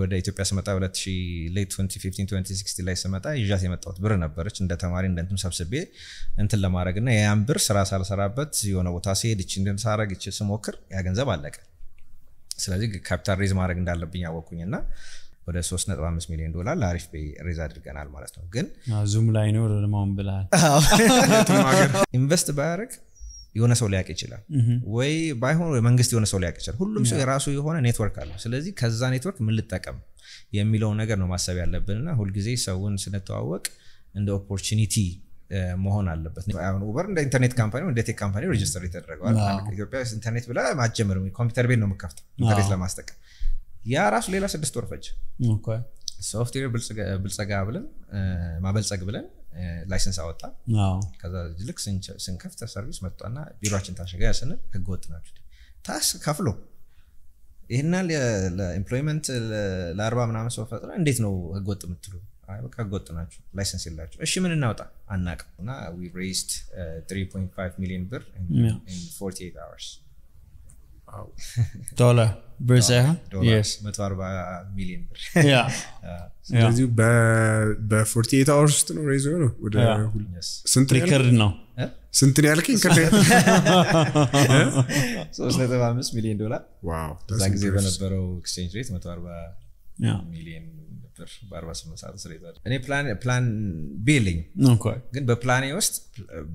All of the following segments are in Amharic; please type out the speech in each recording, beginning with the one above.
ወደ ኢትዮጵያ ስመጣ 2015 2016 ላይ ስመጣ ይዣት የመጣሁት ብር ነበረች እንደ ተማሪ እንደንትም ሰብስቤ እንትን ለማድረግ እና ያን ብር ስራ ሳልሰራበት የሆነ ቦታ ሲሄድ እች እንትን ሳረግ እቺ ስሞክር ያ ገንዘብ አለቀ። ስለዚህ ካፒታል ሬዝ ማድረግ እንዳለብኝ አወቅኩኝ እና ወደ 3.5 ሚሊዮን ዶላር ለአሪፍ ቤ ሬዝ አድርገናል ማለት ነው። ግን ዙም ላይ ኖር ልማውን ብልሃል ኢንቨስት ባያደርግ የሆነ ሰው ሊያቅ ይችላል ወይ ባይሆን ወይ መንግስት የሆነ ሰው ሊያቅ ይችላል። ሁሉም ሰው የራሱ የሆነ ኔትወርክ አለው። ስለዚህ ከዛ ኔትወርክ ምን ልጠቀም የሚለው ነገር ነው ማሰብ ያለብን እና ሁልጊዜ ሰውን ስንተዋወቅ እንደ ኦፖርቹኒቲ መሆን አለበት። ኡበር እንደ ኢንተርኔት ካምፓኒ እንደ ቴክ ካምፓኒ ሬጅስተር የተደረገዋል። ኢትዮጵያ ውስጥ ኢንተርኔት ብለ ማጀመር ኮምፒውተር ቤት ነው የምከፍተው ኢንተርኔት ለማስጠቀም ያ ራሱ ሌላ ስድስት ወር ፈጅ ሶፍትዌር ብልጸጋ ብለን ማበልጸግ ብለን ላይሰንስ አወጣ ከዛ ልክ ስንከፍት ሰርቪስ መጥጧና ቢሮችን ታሸጋ ስንል ህገወጥ ናቸው ታስ ከፍሎ ይህና ለኤምፕሎይመንት ለአርባ ምናምን ሰው ፈጥረ እንዴት ነው ህገወጥ የምትሉ በቃ ህገወጥ ናቸው ላይሰንስ የላቸው እሺ ምን እናወጣ አናቅም እና ሬስድ ሚሊዮን ብር 48 አወርስ። ዶላር ብር ሳይሆን ሚሊዮን ብር ስለዚሁ በፎርቲ ኤት አወርስ ውስጥ ነው ሬዝ ነው ወደ ስንት ሪከርድ ነው ስንት ነው ያልከኝ ሶስት ነጥብ አምስት ሚሊዮን ዶላር እዛ ጊዜ በነበረው ኤክስቼንጅ ሬት መቶ አርባ ሚሊዮን ነበር በ48 ሰዓት እስር ቤት እኔ ፕላን ቢ የለኝ ግን በፕላን ውስጥ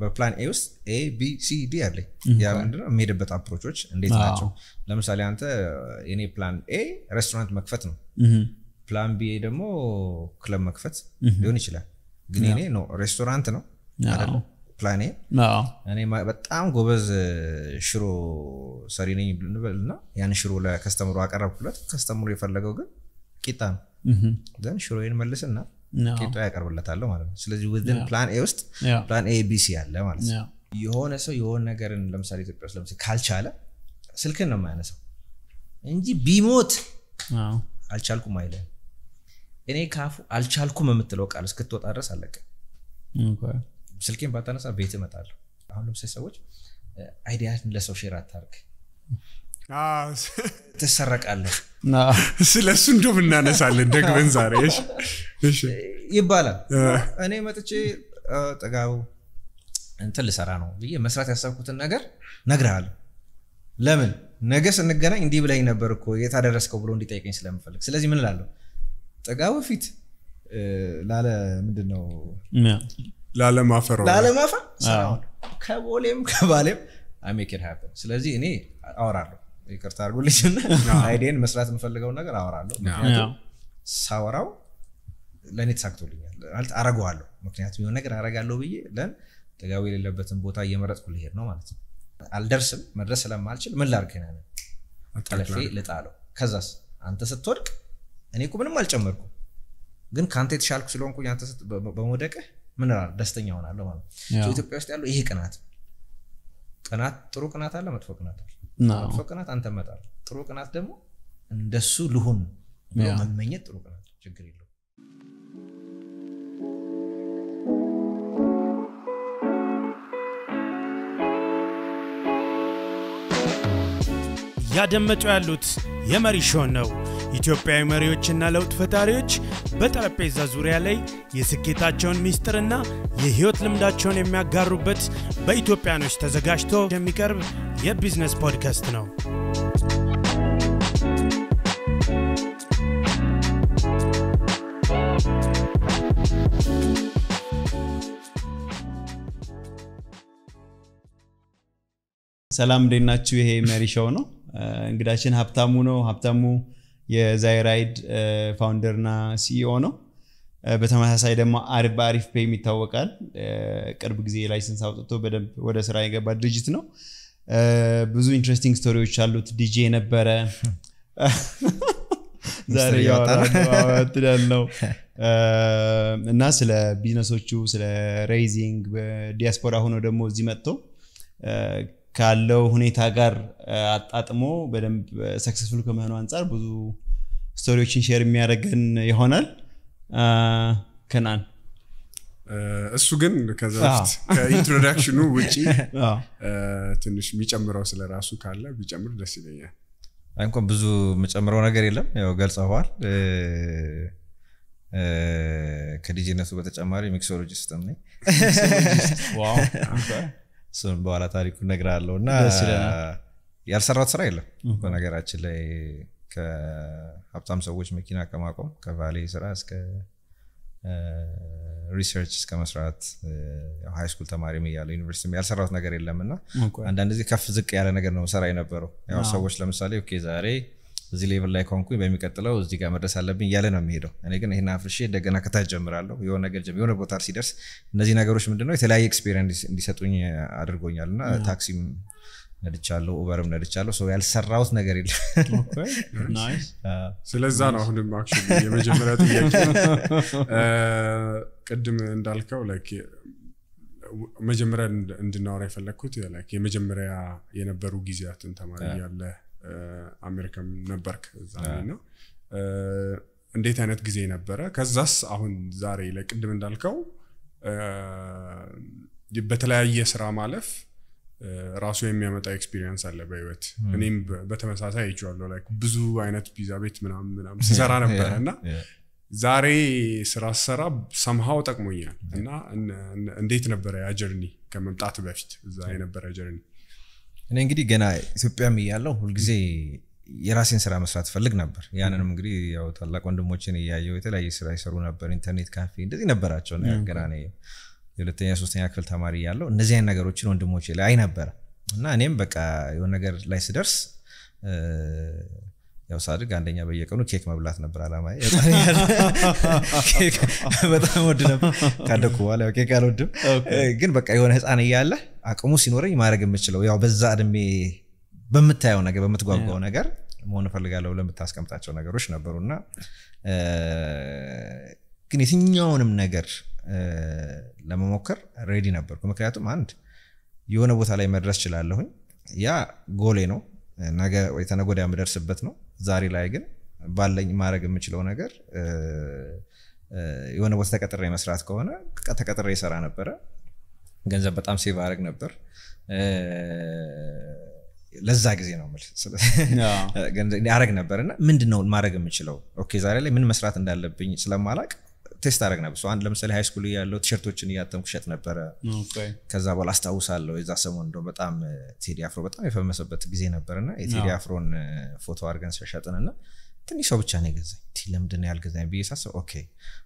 በፕላን ኤ ውስጥ ኤ ቢ ሲ ዲ አለኝ ያ ምንድነው የሚሄድበት አፕሮቾች እንዴት ናቸው ለምሳሌ አንተ የኔ ፕላን ኤ ሬስቶራንት መክፈት ነው ፕላን ቢ ደግሞ ክለብ መክፈት ሊሆን ይችላል ግን እኔ ነው ሬስቶራንት ነው አይደለም ፕላኔ እኔ በጣም ጎበዝ ሽሮ ሰሪ ነኝ ልንበልና ያን ሽሮ ለከስተምሩ አቀረብኩለት ከስተምሩ የፈለገው ግን ቂጣ ነው ዘን mm-hmm. ሽሮዬን መልስና ቂጣ ያቀርብለታለሁ ማለት ነው ስለዚህ ውዝን ፕላን ኤ ውስጥ ፕላን ኤ ቢሲ አለ ማለት ነው የሆነ ሰው የሆነ ነገርን ለምሳሌ ኢትዮጵያ ውስጥ ለምሳሌ ካልቻለ ስልክን ነው የማያነሳው እንጂ ቢሞት አልቻልኩም አይለ እኔ ካፉ አልቻልኩም የምትለው ቃል እስክትወጣ ድረስ አለቀ ስልኬን ባታነሳ ቤት እመጣለሁ አሁን ለምሳሌ ሰዎች አይዲያትን ለሰው ሼር አታርግ ትሰረቃለህ። ስለ እሱ እናነሳለን ደግመን ዛሬ ይባላል። እኔ መጥቼ ጥጋቡ እንትን ልሰራ ነው ብዬ መስራት ያሰብኩትን ነገር ነግርሃለሁ። ለምን ነገ ስንገናኝ እንዲህ ብላኝ ነበር እኮ የታደረስከው ብሎ እንዲጠይቀኝ ስለምፈልግ። ስለዚህ ምን እላለሁ? ጥጋቡ ፊት ላለ ምንድን ነው ላለማፈር ላለማፈር ከቦሌም ከባሌም አሜክን ስለዚህ እኔ አወራለሁ ይቅርታ አርጉልኝ አይዲን መስራት የምፈልገውን ነገር አወራለሁ። ምክንያቱም ሳወራው ለእኔ ተሳክቶልኛል ማለት አረገዋለሁ። ምክንያቱም የሆነ ነገር አረጋለሁ ብዬ ለን ጥጋቡ የሌለበትን ቦታ እየመረጥኩ ልሄድ ነው ማለት ነው። አልደርስም፣ መድረስ ስለማልችል ምን ላድርግ ነው ጠለፌ ልጣለው። ከዛስ አንተ ስትወድቅ እኔ እኮ ምንም አልጨመርኩ ግን ከአንተ የተሻልኩ ስለሆንኩ አንተ በመውደቅህ ምን ደስተኛ ሆናለሁ ማለት ነው። ኢትዮጵያ ውስጥ ያለው ይሄ ቅናት ቅናት ጥሩ ቅናት አለ፣ መጥፎ ቅናት አለ። መጥፎ ቅናት አንተ መጣል፣ ጥሩ ቅናት ደግሞ እንደሱ ልሁን መመኘት ጥሩ ቅናት ችግር የለም። እያደመጡ ያሉት የመሪ ሾን ነው። ኢትዮጵያዊ መሪዎችና ለውጥ ፈጣሪዎች በጠረጴዛ ዙሪያ ላይ የስኬታቸውን ሚስጥርና የህይወት ልምዳቸውን የሚያጋሩበት በኢትዮጵያኖች ተዘጋጅቶ የሚቀርብ የቢዝነስ ፖድካስት ነው። ሰላም እንዴት ናችሁ? ይሄ መሪ ሾው ነው። እንግዳችን ሀብታሙ ነው። ሀብታሙ የዛይራይድ ፋውንደርና ሲኢኦ ነው። በተመሳሳይ ደግሞ አሪፍ በአሪፍ ፔይም ይታወቃል። ቅርብ ጊዜ ላይሰንስ አውጥቶ በደንብ ወደ ስራ የገባ ድርጅት ነው። ብዙ ኢንትረስቲንግ ስቶሪዎች አሉት። ዲጄ ነበረ፣ ዛሬ ነው እና ስለ ቢዝነሶቹ ስለ ሬይዚንግ በዲያስፖራ ሆኖ ደግሞ እዚህ መጥቶ ካለው ሁኔታ ጋር አጣጥሞ በደንብ ሰክሰስፉል ከመሆኑ አንጻር ብዙ ስቶሪዎችን ሼር የሚያደርገን ይሆናል ከናን እሱ ግን ከዛ ፊት ከኢንትሮዳክሽኑ ውጭ ትንሽ የሚጨምረው ስለ ራሱ ካለ ቢጨምር ደስ ይለኛል እንኳን ብዙ የምጨምረው ነገር የለም ያው ገልጸኋል ከዲጂነቱ በተጨማሪ ሚክሶሎጂስት ነኝ እሱም በኋላ ታሪኩ እነግርሃለሁ እና ያልሰራት ስራ የለም በነገራችን ላይ ከሀብታም ሰዎች መኪና ከማቆም ከቫሌ ስራ እስከ ሪሰርች እስከ መስራት ሃይስኩል ተማሪ እያለ ዩኒቨርሲቲ ያልሰራት ነገር የለም እና አንዳንድ ጊዜ ከፍ ዝቅ ያለ ነገር ነው ሰራ የነበረው ያው ሰዎች ለምሳሌ ኦኬ ዛሬ እዚህ ሌቭል ላይ ከሆንኩኝ በሚቀጥለው እዚህ ጋር መድረስ አለብኝ እያለ ነው የሚሄደው። እኔ ግን ይህን አፍርሼ እንደገና ከታች ጀምራለሁ። የሆነ ነገር የሆነ ቦታ ሲደርስ እነዚህ ነገሮች ምንድነው የተለያየ ኤክስፔሪንስ እንዲሰጡኝ አድርጎኛል እና ታክሲም ነድቻለሁ፣ ኡበርም ነድቻለሁ። ሰው ያልሰራሁት ነገር የለም። ስለዛ ነው አሁንም አክ የመጀመሪያ ጥያቄ ቅድም እንዳልከው መጀመሪያ እንድናወራ የፈለግኩት የመጀመሪያ የነበሩ ጊዜያትን ተማሪ ያለ አሜሪካም ነበርክ እዛ እንዴት አይነት ጊዜ ነበረ? ከዛስ አሁን ዛሬ ለቅድም እንዳልከው በተለያየ ስራ ማለፍ ራሱ የሚያመጣ ኤክስፒሪየንስ አለ በህይወት እኔም በተመሳሳይ አይቼዋለሁ። ላይ ብዙ አይነት ፒዛ ቤት ምናምን ምናምን ስሰራ ነበረ እና ዛሬ ስራ ስሰራ ሰምሃው ጠቅሞኛል እና እንዴት ነበረ ያ ጀርኒ ከመምጣት በፊት እዛ የነበረ ጀርኒ? እኔ እንግዲህ ገና ኢትዮጵያም እያለው ሁልጊዜ የራሴን ስራ መስራት ፈልግ ነበር። ያንንም እንግዲህ ያው ታላቅ ወንድሞችን እያየው የተለያየ ስራ ይሰሩ ነበር። ኢንተርኔት ካፌ እንደዚህ ነበራቸው። ገና የሁለተኛ ሶስተኛ ክፍል ተማሪ እያለው እነዚህ አይነት ነገሮችን ወንድሞች ላይ አይ ነበረ እና እኔም በቃ የሆነ ነገር ላይ ስደርስ ያው ሳድግ አንደኛ በየቀኑ ኬክ መብላት ነበር አላማ። በጣም ወድ ነበር። ካደኩ በኋላ ኬክ አልወድም፣ ግን በቃ የሆነ ህፃን እያለ አቅሙ ሲኖረኝ ማድረግ የምችለው ያው በዛ እድሜ በምታየው ነገር በምትጓጓው ነገር መሆን እፈልጋለሁ ለምታስቀምጣቸው ነገሮች ነበሩና ግን የትኛውንም ነገር ለመሞከር ሬዲ ነበርኩ። ምክንያቱም አንድ የሆነ ቦታ ላይ መድረስ ችላለሁኝ። ያ ጎሌ ነው፣ ነገ ተነጎዳ የምደርስበት ነው። ዛሬ ላይ ግን ባለኝ ማድረግ የምችለው ነገር የሆነ ቦታ ተቀጥሬ መስራት ከሆነ ተቀጥሬ ይሰራ ነበረ። ገንዘብ በጣም ሴቭ አድረግ ነበር ለዛ ጊዜ ነው ምል አረግ ነበር እና ምንድን ነው ማድረግ የምችለው ኦኬ ዛሬ ላይ ምን መስራት እንዳለብኝ ስለማላቅ ቴስት አረግ ነበር አንድ ለምሳሌ ሃይስኩል ያለው ቲሸርቶችን እያተምኩ ሸጥ ነበረ ከዛ በኋላ አስታውሳለሁ የዛ ሰሞን እንደ በጣም ቴዲ አፍሮ በጣም የፈመሰበት ጊዜ ነበር እና የቴዲ አፍሮን ፎቶ አድርገን ሸጥን እና ትንሽ ሰው ብቻ ነው የገዛኝ ለምድን ያልገዛኝ ብዬ ሳስብ ኦኬ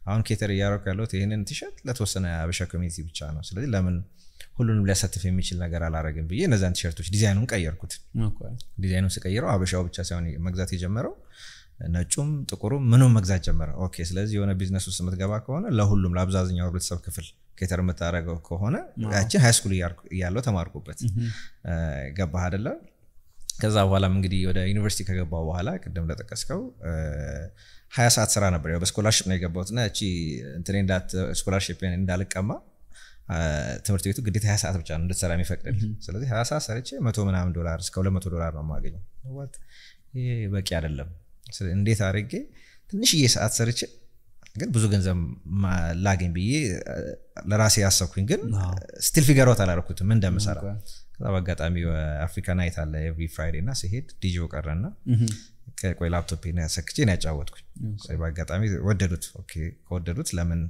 አሁን ኬተር እያደረኩ ያለሁት ይህንን ቲሸርት ለተወሰነ አበሻ ኮሚኒቲ ብቻ ነው ስለዚህ ለምን ሁሉንም ሊያሳትፍ የሚችል ነገር አላረግም ብዬ እነዚን ቲሸርቶች ዲዛይኑን ቀየርኩት ዲዛይኑን ስቀይረው አበሻው ብቻ ሳይሆን መግዛት የጀመረው ነጩም ጥቁሩም ምኑም መግዛት ጀመረ ኦኬ ስለዚህ የሆነ ቢዝነስ ውስጥ የምትገባ ከሆነ ለሁሉም ለአብዛዝኛው ህብረተሰብ ክፍል ኬተር የምታደረገው ከሆነ ያችን ሃይስኩል እያለው ተማርኩበት ገባህ አደለም ከዛ በኋላም እንግዲህ ወደ ዩኒቨርሲቲ ከገባው በኋላ ቅድም ለጠቀስከው ሀያ ሰዓት ስራ ነበር። ያው በስኮላርሽፕ ነው የገባሁት እና እቺ እንዳት ስኮላርሽፕ እንዳልቀማ ትምህርት ቤቱ ግዴታ ሀያ ሰዓት ብቻ ነው እንድትሰራ የሚፈቅድል። ስለዚህ ሀያ ሰዓት ሰርቼ መቶ ምናምን ዶላር እስከ ሁለት መቶ ዶላር ነው የማገኘው። ይሄ በቂ አይደለም። እንዴት አድርጌ ትንሽዬ ሰዓት ሰርቼ ግን ብዙ ገንዘብ ላገኝ ብዬ ለራሴ ያሰብኩኝ፣ ግን ስቲል ፊገሮት አላረኩትም እንደምሰራ ከዛ በአጋጣሚ አፍሪካ ናይት አለ ኤቭሪ ፍራይዴ እና ሲሄድ ዲጆ ቀረና ቆይ ላፕቶፕ ሰክቼ ነው ያጫወትኩኝ በአጋጣሚ ወደዱት ከወደዱት ለምን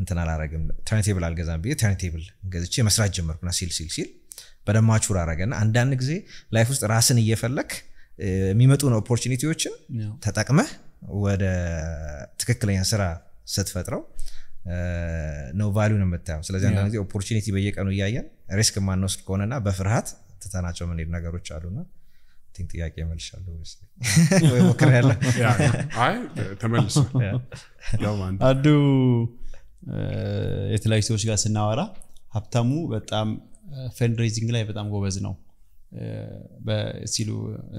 እንትን አላረግም ተርንቴብል አልገዛም ብዬ ተርንቴብል ገዝቼ መስራት ጀመርኩና ሲል ሲል ሲል በደማቹ ቹር አረገና አንዳንድ ጊዜ ላይፍ ውስጥ ራስን እየፈለክ የሚመጡ ነው ኦፖርቹኒቲዎችን ተጠቅመህ ወደ ትክክለኛ ስራ ስትፈጥረው ነው ቫሉ ነው የምታየው። ስለዚህ አንዳንድ ጊዜ ኦፖርቹኒቲ በየቀኑ እያየን ሪስክ የማንወስድ ከሆነና በፍርሃት ትተናቸው የምንሄድ ነገሮች አሉና ጥያቄ መልሻለሁ ወይ ሞክር ያለ አንዱ የተለያዩ ሰዎች ጋር ስናወራ ሀብታሙ በጣም ፈንድሬዚንግ ላይ በጣም ጎበዝ ነው ሲሉ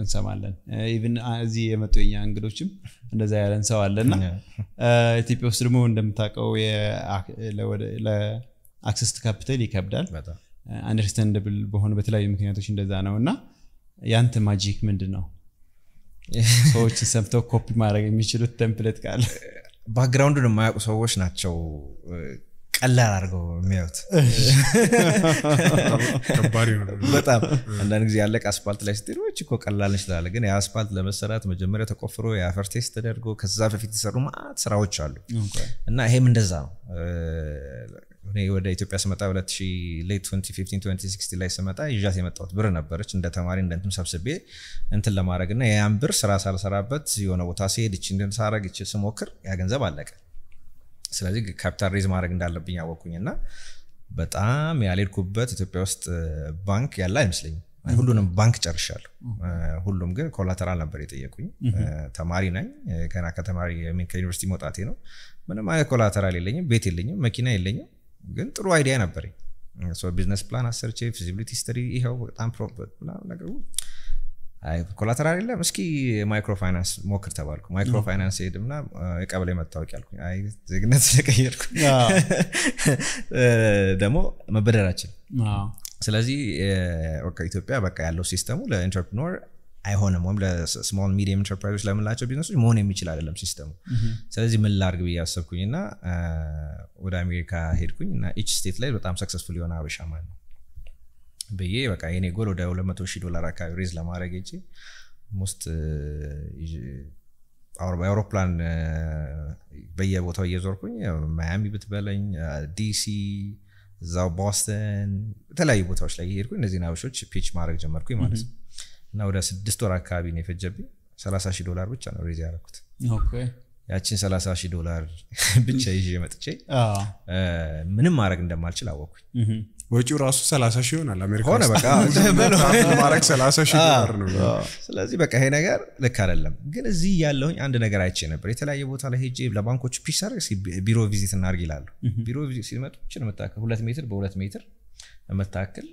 እንሰማለን ኢቭን እዚህ የመጡ የኛ እንግዶችም እንደዛ ያለን ሰው አለና ኢትዮጵያ ውስጥ ደግሞ እንደምታውቀው ለአክሰስ ካፒታል ይከብዳል አንደርስታንደብል በሆኑ በተለያዩ ምክንያቶች እንደዛ ነው እና ያንተ ማጂክ ምንድን ነው ሰዎች ሰምተው ኮፒ ማድረግ የሚችሉት ተምፕሌት ቃል ባክግራውንዱን የማያውቁ ሰዎች ናቸው ቀላል አድርገው የሚያዩት በጣም አንዳንድ ጊዜ ያለቀ አስፓልት ላይ ስትሄድ ወይ እኮ ቀላል እንችላለ ግን የአስፓልት ለመሰራት መጀመሪያ ተቆፍሮ የአፈር ቴስት ተደርጎ ከዛ በፊት የተሰሩ ማት ስራዎች አሉ እና ይሄም እንደዛ ነው እኔ ወደ ኢትዮጵያ ስመጣ ሌት ላይ ስመጣ ይዣት የመጣሁት ብር ነበረች እንደ ተማሪ እንደንትም ሰብስቤ እንትን ለማድረግ እና ያን ብር ስራ ሳልሰራበት የሆነ ቦታ ሲሄድ እቺ እንደሳረግ ስሞክር ያ ገንዘብ አለቀ ስለዚህ ካፒታል ሬዝ ማድረግ እንዳለብኝ አወቅኩኝ እና በጣም ያልሄድኩበት ኢትዮጵያ ውስጥ ባንክ ያለ አይመስለኝም ሁሉንም ባንክ ጨርሻለሁ ሁሉም ግን ኮላተራል ነበር የጠየቁኝ ተማሪ ነኝ ገና ከተማሪ ከዩኒቨርሲቲ መውጣቴ ነው ምንም አይነት ኮላተራል የለኝም ቤት የለኝም መኪና የለኝም ግን ጥሩ አይዲያ ነበረኝ ቢዝነስ ፕላን አሰርቼ ፊዚቢሊቲ ስተዲ ይኸው በጣም ነገሩ ኮላተራል የለም እስኪ ማይክሮ ፋይናንስ ሞክር ተባልኩ ማይክሮ ፋይናንስ ሄድምና የቀበሌ መታወቅ ያልኩ ዜግነት ስለቀየርኩ ደግሞ መበደራችን ስለዚህ ኢትዮጵያ በቃ ያለው ሲስተሙ ለኢንተርፕኖር አይሆንም ወይም ለስሞል ሚዲየም ኢንተርፕራይዞች ለምንላቸው ቢዝነሶች መሆን የሚችል አይደለም ሲስተሙ ስለዚህ ምን ላርግ ብዬ አሰብኩኝ እና ወደ አሜሪካ ሄድኩኝ እና ኢች ስቴት ላይ በጣም ሰክሰስፉል የሆነ አበሻ ማለት ነው ብዬ በቃ የኔ ጎል ወደ 200 ዶላር አካባቢ ሬዝ ለማድረግ ሄጄ ሞስት አውሮፕላን በየቦታው እየዞርኩኝ ማያሚ ብትበለኝ ዲሲ እዛው ቦስተን የተለያዩ ቦታዎች ላይ እየሄድኩኝ እነዚህን አበሾች ፒች ማድረግ ጀመርኩኝ ማለት ነው እና ወደ ስድስት ወር አካባቢ ነው የፈጀብኝ 30 ሺህ ዶላር ብቻ ነው ሬዝ ያደረኩት ያችን 30 ሺህ ዶላር ብቻ ይዤ መጥቼ ምንም ማድረግ እንደማልችል አወቅኩኝ ወጪው ራሱ ሰላሳ ሺህ ይሆናል አሜሪካ በቃ ሰላሳ ሺህ ዶላር ነው ስለዚህ በቃ ይሄ ነገር ልክ አይደለም ግን እዚህ ያለሁኝ አንድ ነገር አይቼ ነበር የተለያየ ቦታ ላይ ሄጄ ለባንኮች ፒስ አድርግ ቢሮ ቪዚት እናርግ ይላሉ ቢሮ ቪዚት ሲመጡ ችን የምታክል ሁለት ሜትር በሁለት ሜትር የምታክል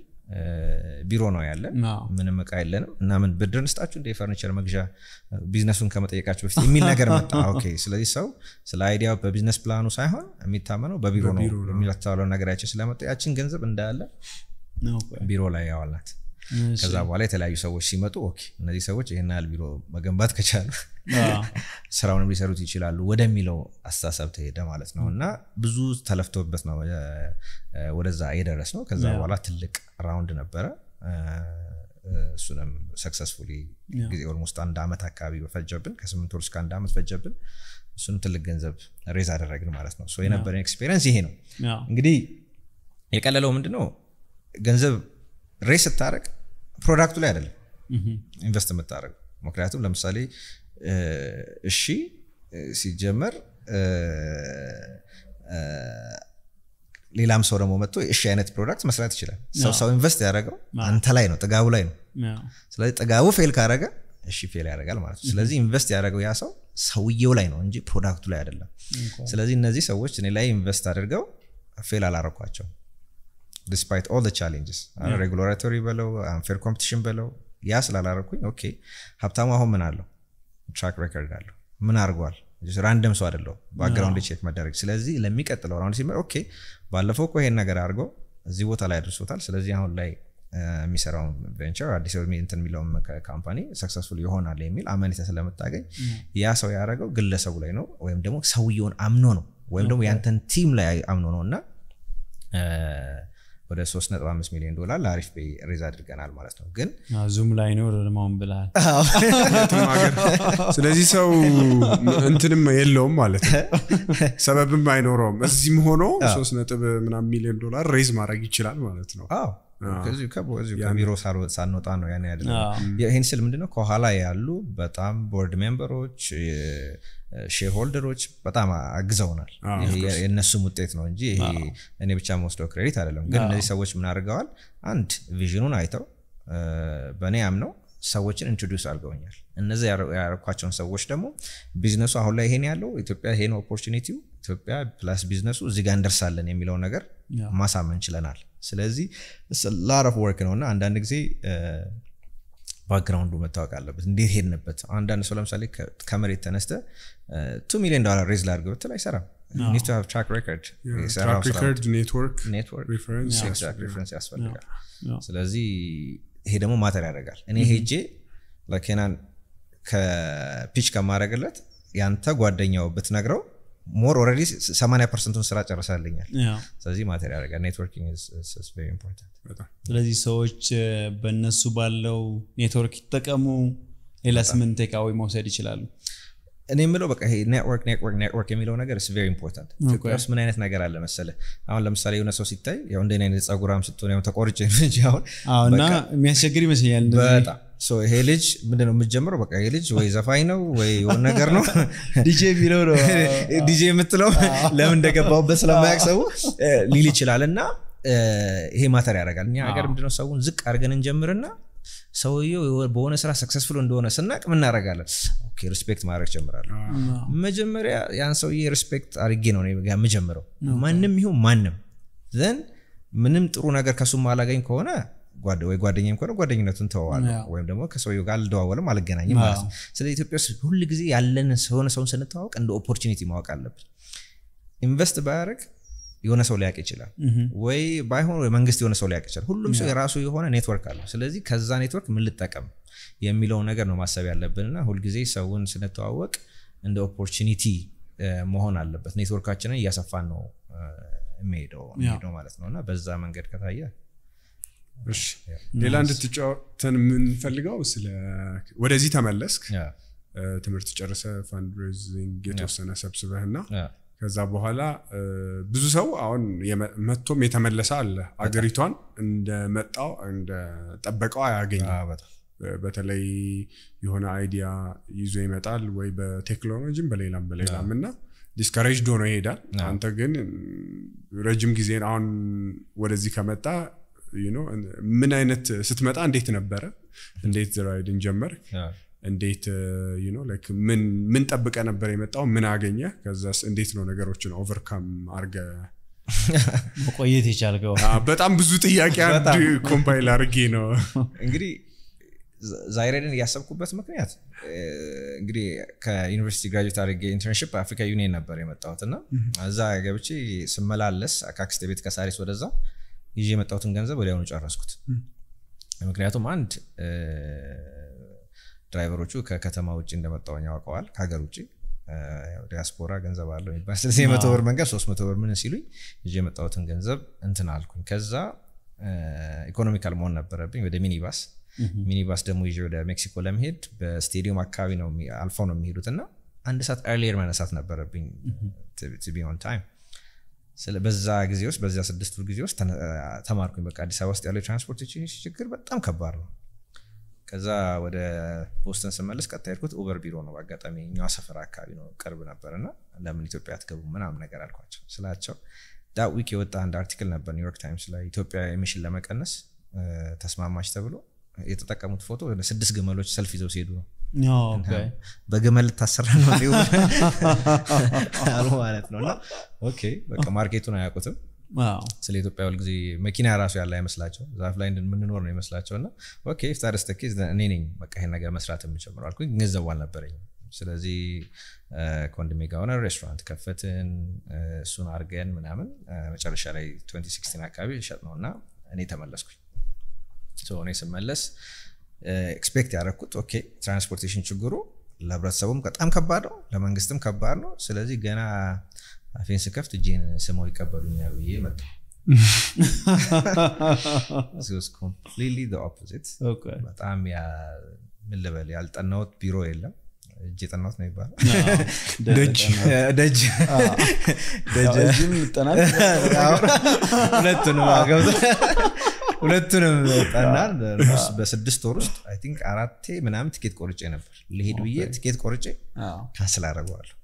ቢሮ ነው ያለን፣ ምንም እቃ የለንም እና ምን ብድር እንስጣችሁ እንደ የፈርኒቸር መግዣ ቢዝነሱን ከመጠየቃችሁ በፊት የሚል ነገር መጣ። ኦኬ፣ ስለዚህ ሰው ስለ አይዲያ በቢዝነስ ፕላኑ ሳይሆን የሚታመነው በቢሮ ነው የሚለተባለው ነገር ስለመጣ ስለመጠያችን ገንዘብ እንዳለ ቢሮ ላይ ያዋላት ከዛ በኋላ የተለያዩ ሰዎች ሲመጡ ኦኬ እነዚህ ሰዎች ይህን ያህል ቢሮ መገንባት ከቻሉ ስራውንም ሊሰሩት ይችላሉ ወደሚለው አስተሳሰብ ተሄደ ማለት ነው እና ብዙ ተለፍቶበት ነው ወደዛ የደረስ ነው ከዛ በኋላ ትልቅ ራውንድ ነበረ እሱንም ሰክሰስፉሊ ጊዜ ኦልሞስት አንድ ዓመት አካባቢ ፈጀብን ከስምንት ወር እስከ አንድ ዓመት ፈጀብን እሱንም ትልቅ ገንዘብ ሬዝ አደረግን ማለት ነው የነበረን ኤክስፔሪንስ ይሄ ነው እንግዲህ የቀለለው ምንድነው ገንዘብ ሬስ ስታደረግ ፕሮዳክቱ ላይ አይደለም ኢንቨስት የምታደርገው። ምክንያቱም ለምሳሌ እሺ ሲጀመር ሌላም ሰው ደግሞ መጥቶ እሺ አይነት ፕሮዳክት መስራት ይችላል። ሰው ሰው ኢንቨስት ያደረገው አንተ ላይ ነው፣ ጥጋቡ ላይ ነው። ስለዚህ ጥጋቡ ፌል ካረገ እሺ ፌል ያደረጋል ማለት ነው። ስለዚህ ኢንቨስት ያደረገው ያ ሰው ሰውየው ላይ ነው እንጂ ፕሮዳክቱ ላይ አይደለም። ስለዚህ እነዚህ ሰዎች እኔ ላይ ኢንቨስት አድርገው ፌል አላረኳቸው ዲስፓይት ኦል ቻሌንጅስ ሬጉላቶሪ በለው አንፌር ኮምፒቲሽን በለው ያ ስላላረኩኝ ኦኬ ሀብታሙ አሁን ምን አለው ትራክ ሬከርድ አለው ምን አርጓል ራንደም ሰው አደለው ባክግራውንድ ቼክ መደረግ ስለዚህ ለሚቀጥለው ራውንድ ሲመ ኦኬ ባለፈው እኮ ይሄን ነገር አድርጎ እዚህ ቦታ ላይ አድርሶታል ስለዚህ አሁን ላይ uh, የሚሰራውን ቬንቸር አዲስ እንትን የሚለውን ካምፓኒ ሰክሰስፉል ይሆናል የሚል አመኔተ ስለምታገኝ mm. ያ ሰው ያደረገው ግለሰቡ ላይ ነው ወይም ደግሞ ሰውየውን አምኖ ነው ወይም ደግሞ ያንተን ቲም ላይ አምኖ ነው እና uh, ወደ 3.5 ሚሊዮን ዶላር ለአሪፍ ቤ ሬዝ አድርገናል ማለት ነው ግን ዙም ላይ ኖር ልማውን ብልሃል ስለዚህ ሰው እንትንም የለውም ማለት ነው ሰበብም አይኖረውም እዚህም ሆኖ 3 ነጥብ ምናም ሚሊዮን ዶላር ሬዝ ማድረግ ይችላል ማለት ነው ከዚሁ ከቢሮ ሳንወጣ ነው ያን ያደለ ይህን ስል ምንድነው ከኋላ ያሉ በጣም ቦርድ ሜምበሮች ሼርሆልደሮች በጣም አግዘውናል የእነሱም ውጤት ነው እንጂ ይሄ እኔ ብቻ መወስደው ክሬዲት አይደለም ግን እነዚህ ሰዎች ምን አድርገዋል አንድ ቪዥኑን አይተው በእኔ ነው ሰዎችን ኢንትሮዲስ አድርገውኛል እነዚህ ያረኳቸውን ሰዎች ደግሞ ቢዝነሱ አሁን ላይ ይሄን ያለው ኢትዮጵያ ይሄን ኦፖርቹኒቲው ኢትዮጵያ ፕላስ ቢዝነሱ እዚጋ እንደርሳለን የሚለው ነገር ማሳመን ችለናል ስለዚህ ላረፍ ወርክ ነው እና አንዳንድ ጊዜ ባክግራውንዱ መታወቅ አለበት። እንዴት ሄድንበት? አንዳንድ ሰው ለምሳሌ ከመሬት ተነስተ ቱ ሚሊዮን ዶላር ሬዝ ላርግ ብትል አይሰራም። ትራክ ሬፈረንስ ያስፈልጋል። ስለዚህ ይሄ ደግሞ ማተር ያደርጋል። እኔ mm-hmm. ሄጄ ለኬናን ከፒች ከማድረግለት ያንተ ጓደኛው ብትነግረው ሞር ኦልሬዲ ሰማንያ ፐርሰንቱን ስራ ጨርሳልኛል ስለዚህ ማቴሪያል ጋር ኔትወርኪንግ ቬሪ ኢምፖርታንት ስለዚህ ሰዎች በእነሱ ባለው ኔትወርክ ይጠቀሙ ሌላ ስምንት ቃዊ መውሰድ ይችላሉ እኔ የምለው በቃ ይሄ ኔትወርክ ኔትወርክ ኔትወርክ የሚለው ነገር ስ ቬሪ ኢምፖርታንት ኢትዮጵያ ውስጥ ምን አይነት ነገር አለ መሰለ አሁን ለምሳሌ የሆነ ሰው ሲታይ ያው እንደ አይነት ጸጉራም ስትሆን ያው ተቆርጬ እንጂ አሁን እና የሚያስቸግር ይመስለኛል በጣም ይሄ ልጅ ምንድነው የምትጀምረው? በቃ ይሄ ልጅ ወይ ዘፋኝ ነው ወይ የሆነ ነገር ነው ዲጄ የሚለው ነው ዲጄ የምትለው ለምን እንደገባሁበት ስለማያውቅ ሰው ሊል ይችላል። እና ይሄ ማተር ያደርጋል። እኛ ሀገር ምንድነው ሰውን ዝቅ አድርገን እንጀምርና ሰውየው በሆነ ስራ ሰክሰስፉል እንደሆነ ስናቅ ምናደርጋለን? ሪስፔክት ማድረግ ጀምራለሁ። መጀመሪያ ያን ሰውዬ ሪስፔክት አድርጌ ነው የምጀምረው። ማንም ይሁን ማንም ዘን ምንም ጥሩ ነገር ከሱም አላገኝ ከሆነ ወይ ጓደኛም ከሆነ ጓደኝነቱን ተዋዋለሁ ወይም ደግሞ ከሰውየ ጋር አልደዋወልም አልገናኝም ማለት ነው ስለ ኢትዮጵያ ውስጥ ሁል ጊዜ ያለን ሰሆነ ሰውን ስንተዋወቅ እንደ ኦፖርቹኒቲ ማወቅ አለብን ኢንቨስት ባያደርግ የሆነ ሰው ሊያቅ ይችላል ወይ ባይሆን መንግስት የሆነ ሰው ሊያቅ ይችላል ሁሉም ሰው የራሱ የሆነ ኔትወርክ አለው ስለዚህ ከዛ ኔትወርክ ምን ልጠቀም የሚለው ነገር ነው ማሰብ ያለብንና ሁልጊዜ ሰውን ስንተዋወቅ እንደ ኦፖርቹኒቲ መሆን አለበት ኔትወርካችንን እያሰፋን ነው የሚሄደው ማለት ነው እና በዛ መንገድ ከታየ እሺ ሌላ እንድትጫወተን የምንፈልገው ስለ ወደዚህ ተመለስክ ትምህርት ጨርሰ ፋንድሬዚንግ የተወሰነ ሰብስበህ እና ከዛ በኋላ ብዙ ሰው አሁን መቶም የተመለሰ አለ አገሪቷን እንደመጣው እንደጠበቀው አያገኝም በተለይ የሆነ አይዲያ ይዞ ይመጣል ወይ በቴክኖሎጂም በሌላም በሌላም እና ዲስከሬጅድ ሆኖ ይሄዳል አንተ ግን ረጅም ጊዜን አሁን ወደዚህ ከመጣ ምን አይነት ስትመጣ እንዴት ነበረ እንዴት ራይድን ጀመር እንዴት uh, ምን ጠብቀ ነበር የመጣው ምን አገኘ ከዛ እንዴት ነው ነገሮችን ኦቨርካም አርገ መቆየት የቻልከው በጣም ብዙ ጥያቄ አንድ ኮምፓይል አርጌ ነው እንግዲህ ዛይሬድን እያሰብኩበት ምክንያት uh, እንግዲህ ከዩኒቨርሲቲ ግራጅዌት አድርጌ ኢንተርንሽፕ አፍሪካ ዩኒየን ነበር የመጣሁት እና እዛ ገብቼ ስመላለስ ከአክስቴ ቤት ከሳሪስ ወደዛ ይዤ የመጣሁትን ገንዘብ ወዲያውኑ ጨረስኩት። ምክንያቱም አንድ ድራይቨሮቹ ከከተማ ውጭ እንደመጣሁኝ ያውቀዋል። ከሀገር ውጭ ዲያስፖራ ገንዘብ አለው የሚባል ስለዚህ የመቶ ብር መንገድ ሶስት መቶ ብር ምን ሲሉኝ ይዤ የመጣሁትን ገንዘብ እንትን አልኩኝ። ከዛ ኢኮኖሚካል መሆን ነበረብኝ ወደ ሚኒባስ ሚኒባስ ደግሞ ይዤ ወደ ሜክሲኮ ለመሄድ በስቴዲየም አካባቢ ነው አልፈው ነው የሚሄዱት እና አንድ ሰዓት ኤርሊየር መነሳት ነበረብኝ ቱ ቢ ኦን ታይም በዛ ጊዜ ውስጥ በዚያ ስድስት ጊዜ ውስጥ ተማርኩኝ። በቃ አዲስ አበባ ውስጥ ያለው የትራንስፖርት ችግር በጣም ከባድ ነው። ከዛ ወደ ቦስተን ስመለስ ቀጥታ ሄድኩት ኡበር ቢሮ ነው። በአጋጣሚ እኛ ሰፈር አካባቢ ነው፣ ቅርብ ነበር እና ለምን ኢትዮጵያ ትገቡ ምናምን ነገር አልኳቸው። ስላቸው ዳ ዊክ የወጣ አንድ አርቲክል ነበር ኒውዮርክ ታይምስ ላይ ኢትዮጵያ ኤሚሽን ለመቀነስ ተስማማች ተብሎ የተጠቀሙት ፎቶ ስድስት ግመሎች ሰልፍ ይዘው ሲሄዱ ነው በግመል ልታሰራ ነው አሉ ማለት ነው እና ኦኬ በቃ ማርኬቱን አያውቁትም ስለ ኢትዮጵያ ሁልጊዜ መኪና ራሱ ያለ አይመስላቸው ዛፍ ላይ የምንኖር ነው ይመስላቸው እና ኦኬ ኢፍታር ስተኬዝ እኔ ነኝ በቃ ይሄን ነገር መስራት የምጀምረ አልኩኝ ገንዘቡ አልነበረኝ ስለዚህ ከወንድሜ ጋር ሆነ ሬስቶራንት ከፈትን እሱን አርገን ምናምን መጨረሻ ላይ 2016 አካባቢ ሸጥ ነው እና እኔ ተመለስኩኝ እኔ ስመለስ ኤክስፔክት ያደረግኩት ኦኬ ትራንስፖርቴሽን ችግሩ ለህብረተሰቡም በጣም ከባድ ነው፣ ለመንግስትም ከባድ ነው። ስለዚህ ገና አፌን ስከፍት እጄን ስመው ይቀበሉኛ ብዬ መጣ በጣም ምን ልበል ያልጠናሁት ቢሮ የለም እጅ የጠናሁት ነው ይባላል። ደጅ ሁለቱንም አገብቶ ሁለቱንም ጠናል። በስድስት ወር ውስጥ አይ ቲንክ አራቴ ምናምን ትኬት ቆርጬ ነበር ልሄድ ብዬ ትኬት ቆርጬ ካንስል አደርገዋለሁ።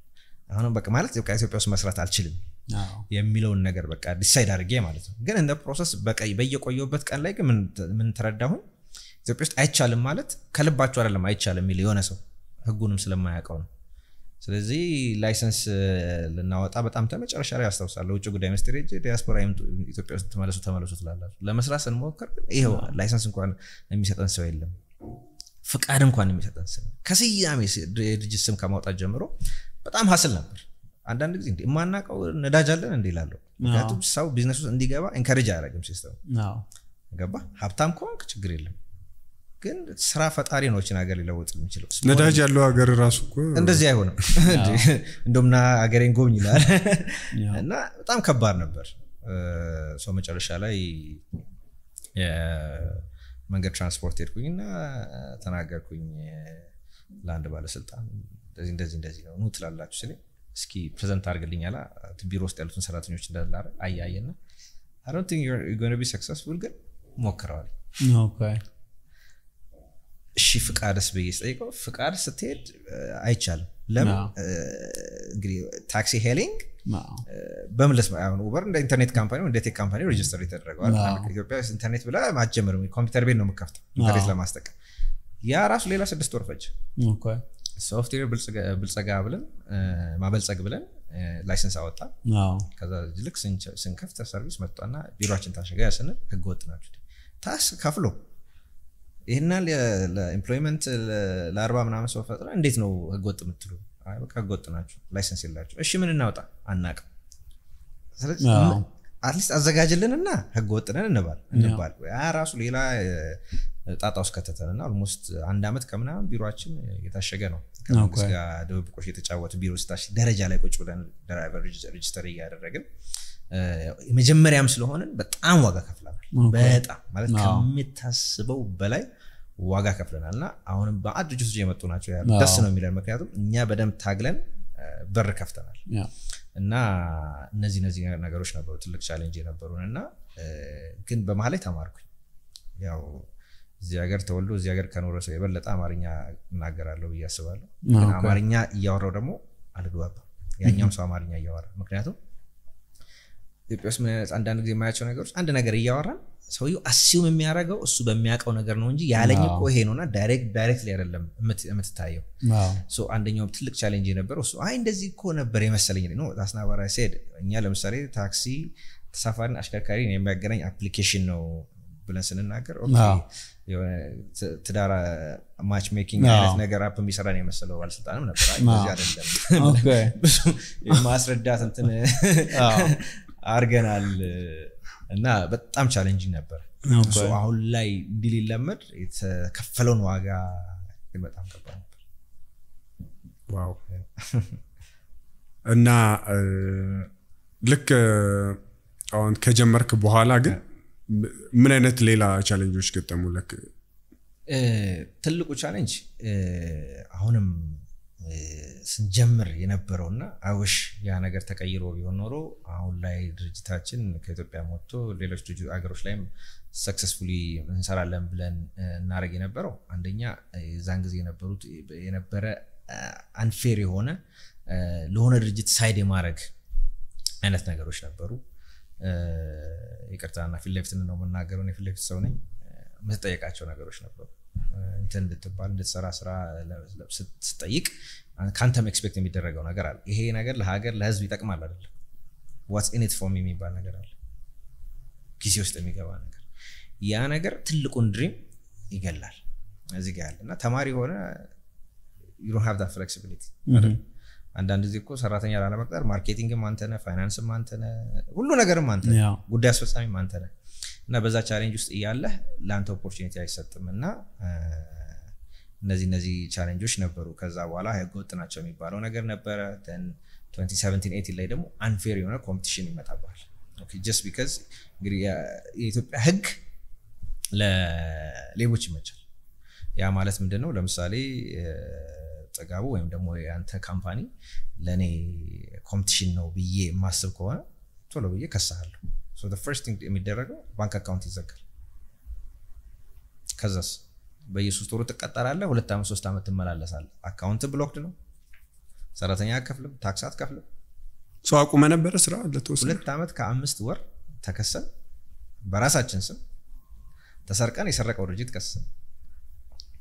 አሁንም በቃ ማለት በቃ ኢትዮጵያ ውስጥ መስራት አልችልም የሚለውን ነገር በቃ ዲሳይድ አድርጌ ማለት ነው። ግን እንደ ፕሮሰስ በየቆየበት ቀን ላይ ግን ምን ተረዳሁኝ፣ ኢትዮጵያ ውስጥ አይቻልም ማለት ከልባቸው አይደለም አይቻልም የሚል የሆነ ሰው ህጉንም ስለማያውቀው ነው ስለዚህ ላይሰንስ ልናወጣ በጣም ተመጨረሻ ላይ አስታውሳለሁ። ውጭ ጉዳይ ሚኒስቴር ሄጄ ዲያስፖራ ኢትዮጵያ ውስጥ ተመለሱ ተመለሱ ትላላችሁ። ለመስራት ስንሞክር ይኸው ላይሰንስ እንኳን የሚሰጠን ሰው የለም። ፍቃድ እንኳን የሚሰጠን ስም ከስያሜ የድርጅት ስም ከማውጣት ጀምሮ በጣም ሀስል ነበር። አንዳንድ ጊዜ እንዲ የማናቀው ነዳጅ አለን እንዲ እላለሁ። ምክንያቱም ሰው ቢዝነስ ውስጥ እንዲገባ ኤንካሬጅ አያደርግም ሲስተም ገባ ሀብታም ከሆንክ ችግር የለም ግን ስራ ፈጣሪ ነው ችን ሀገር ሊለወጥ የሚችለው ነዳጅ ያለው ሀገር ራሱ እኮ እንደዚህ አይሆንም እንደምና ሀገሬን ጎብኝ ይላል እና በጣም ከባድ ነበር ሰው መጨረሻ ላይ መንገድ ትራንስፖርት ሄድኩኝ እና ተናገርኩኝ ለአንድ ባለስልጣን እንደዚህ እንደዚህ እንደዚህ ነው ኑ ትላላችሁ ስለ እስኪ ፕሬዘንት አድርግልኝ አላ ቢሮ ውስጥ ያሉትን ሰራተኞች እንዳለ አያየና አይ ዶንት ቲንክ ዩ ቢ ሰክሰስፉል ግን ሞክረዋል እሺ ፍቃድስ ብዬ ስጠይቀው ፍቃድ ስትሄድ አይቻልም ለምን እንግዲህ ታክሲ ሄሊንግ በምለስ ሁን ኡበር እንደ ኢንተርኔት ካምፓኒ እንደ ቴክ ካምፓኒ ሬጅስተር የተደረገዋል ኢትዮጵያ ኢንተርኔት ብላ ማጀመር ኮምፒውተር ቤት ነው የምከፍተው ኢንተርኔት ለማስጠቀም ያ ራሱ ሌላ ስድስት ወር ፈጅ ሶፍትዌር ብልጸጋ ብለን ማበልጸግ ብለን ላይሰንስ አወጣ ከዛ ልክ ስንከፍት ሰርቪስ መጥጧና ቢሮችን ታሸጋ ስንል ህገወጥ ናቸው ታስ ከፍሎ ይህና ለኤምፕሎይመንት ለአርባ ምናምን ሰው ፈጥረ እንዴት ነው ህገወጥ የምትሉ? በቃ ህገወጥ ናቸው፣ ላይሰንስ የላቸው። እሺ ምን እናውጣ? አናቅም። አትሊስት አዘጋጅልንና ህገወጥ ነን እንባል እንባል ራሱ ሌላ ጣጣ ውስጥ ከተተን እና ኦልሞስት አንድ አመት ከምናምን ቢሮችን የታሸገ ነው። ከመንግስት ጋር ቢሮ ስታሽ ደረጃ ላይ ቁጭ ብለን ድራይቨር ሬጅስተር እያደረግን የመጀመሪያም ስለሆንን በጣም ዋጋ ከፍለናል። በጣም ማለት ከሚታስበው በላይ ዋጋ ከፍለናል እና አሁንም በአድ ድርጅት የመጡ ናቸው ያሉ ደስ ነው የሚለን ምክንያቱም እኛ በደንብ ታግለን በር ከፍተናል እና እነዚህ እነዚህ ነገሮች ነበሩ ትልቅ ቻሌንጅ የነበሩን እና ግን በመሀል ላይ ተማርኩኝ ያው እዚህ ሀገር ተወልዶ እዚህ ሀገር ከኖረ ሰው የበለጠ አማርኛ እናገራለሁ ብዬ አስባለሁ። አማርኛ እያወራው ደግሞ አልግባባም። ያኛውም ሰው አማርኛ እያወራ ምክንያቱም ኢትዮጵያ ውስጥ ምን አይነት አንዳንድ ጊዜ የማያቸው ነገሮች አንድ ነገር እያወራን ሰውየው አሲውም የሚያደርገው እሱ በሚያውቀው ነገር ነው እንጂ ያለኝ እኮ ይሄ ነውና ዳይሬክት ዳይሬክት ላይ አይደለም የምትታየው። አንደኛው ትልቅ ቻሌንጅ የነበረው እሱ አይ እንደዚህ እኮ ነበር የመሰለኝ ነው ታስናባራ ሴድ። እኛ ለምሳሌ ታክሲ ተሳፋሪን አሽከርካሪ የሚያገናኝ አፕሊኬሽን ነው ብለን ስንናገር ትዳር ማች ሜኪንግ አይነት ነገር አፕ የሚሰራ ነው የመሰለው ባለስልጣንም ነበር። አይደለም ማስረዳት እንትን አድርገናል እና በጣም ቻለንጅ ነበር አሁን ላይ እንዲህ ሊለመድ የተከፈለውን ዋጋ በጣም ከባድ ነበር እና ልክ አሁን ከጀመርክ በኋላ ግን ምን አይነት ሌላ ቻሌንጆች ገጠሙ? ልክ ትልቁ ቻሌንጅ አሁንም ስንጀምር የነበረው እና አውሽ ያ ነገር ተቀይሮ ቢሆን ኖሮ አሁን ላይ ድርጅታችን ከኢትዮጵያ ወጥቶ ሌሎች ሀገሮች ላይም ሰክሰስፉሊ እንሰራለን ብለን እናደረግ የነበረው አንደኛ የዛን ጊዜ የነበሩት የነበረ አንፌር የሆነ ለሆነ ድርጅት ሳይድ የማድረግ አይነት ነገሮች ነበሩ። ይቅርታና ፊት ለፊት ነው የምናገረው፣ ፊት ለፊት ሰው ነኝ። የምትጠየቃቸው ነገሮች ነበሩ። እንትን እንድትባል እንድትሰራ ስራ ስትጠይቅ ከአንተም ኤክስፔክት የሚደረገው ነገር አለ ይሄ ነገር ለሀገር ለህዝብ ይጠቅማል አይደለ ዋትስ ኢኔት ፎርም የሚባል ነገር አለ ጊዜ ውስጥ የሚገባ ነገር ያ ነገር ትልቁን ድሪም ይገላል እዚህ ጋ ያለ እና ተማሪ ሆነ ዩ ሀቭ ዳት ፍሌክሲቢሊቲ አንዳንድ ጊዜ እኮ ሰራተኛ ላለመቅጠር ማርኬቲንግም አንተነ ፋይናንስም አንተነ ሁሉ ነገርም አንተነ ጉዳይ አስፈጻሚም አንተነ እና በዛ ቻሌንጅ ውስጥ እያለህ ለአንተ ኦፖርቹኒቲ አይሰጥም እና እነዚህ እነዚህ ቻሌንጆች ነበሩ። ከዛ በኋላ ህገወጥ ናቸው የሚባለው ነገር ነበረ። 2017 ላይ ደግሞ አንፌር የሆነ ኮምፒቲሽን ይመጣባል። ጀስት ቢካዝ እንግዲህ የኢትዮጵያ ህግ ለሌቦች ይመቻል። ያ ማለት ምንድን ነው? ለምሳሌ ጥጋቡ ወይም ደግሞ የአንተ ካምፓኒ ለእኔ ኮምፒቲሽን ነው ብዬ የማስብ ከሆነ ቶሎ ብዬ ከሳሃለሁ። ፈርስት ቲንግ የሚደረገው ባንክ አካውንት ይዘጋል። ከዛስ በየሶስት ወሩ ትቀጠራለህ። ሁለት ዓመት ሶስት ዓመት ትመላለሳለህ። አካውንት ብሎክድ ነው። ሰራተኛ አትከፍልም፣ ታክስ አትከፍልም። ሰው አቁመ ነበረ ስራ ለተወሰነ ሁለት ዓመት ከአምስት ወር ተከሰን በራሳችን ስም ተሰርቀን የሰረቀው ድርጅት ከሰን።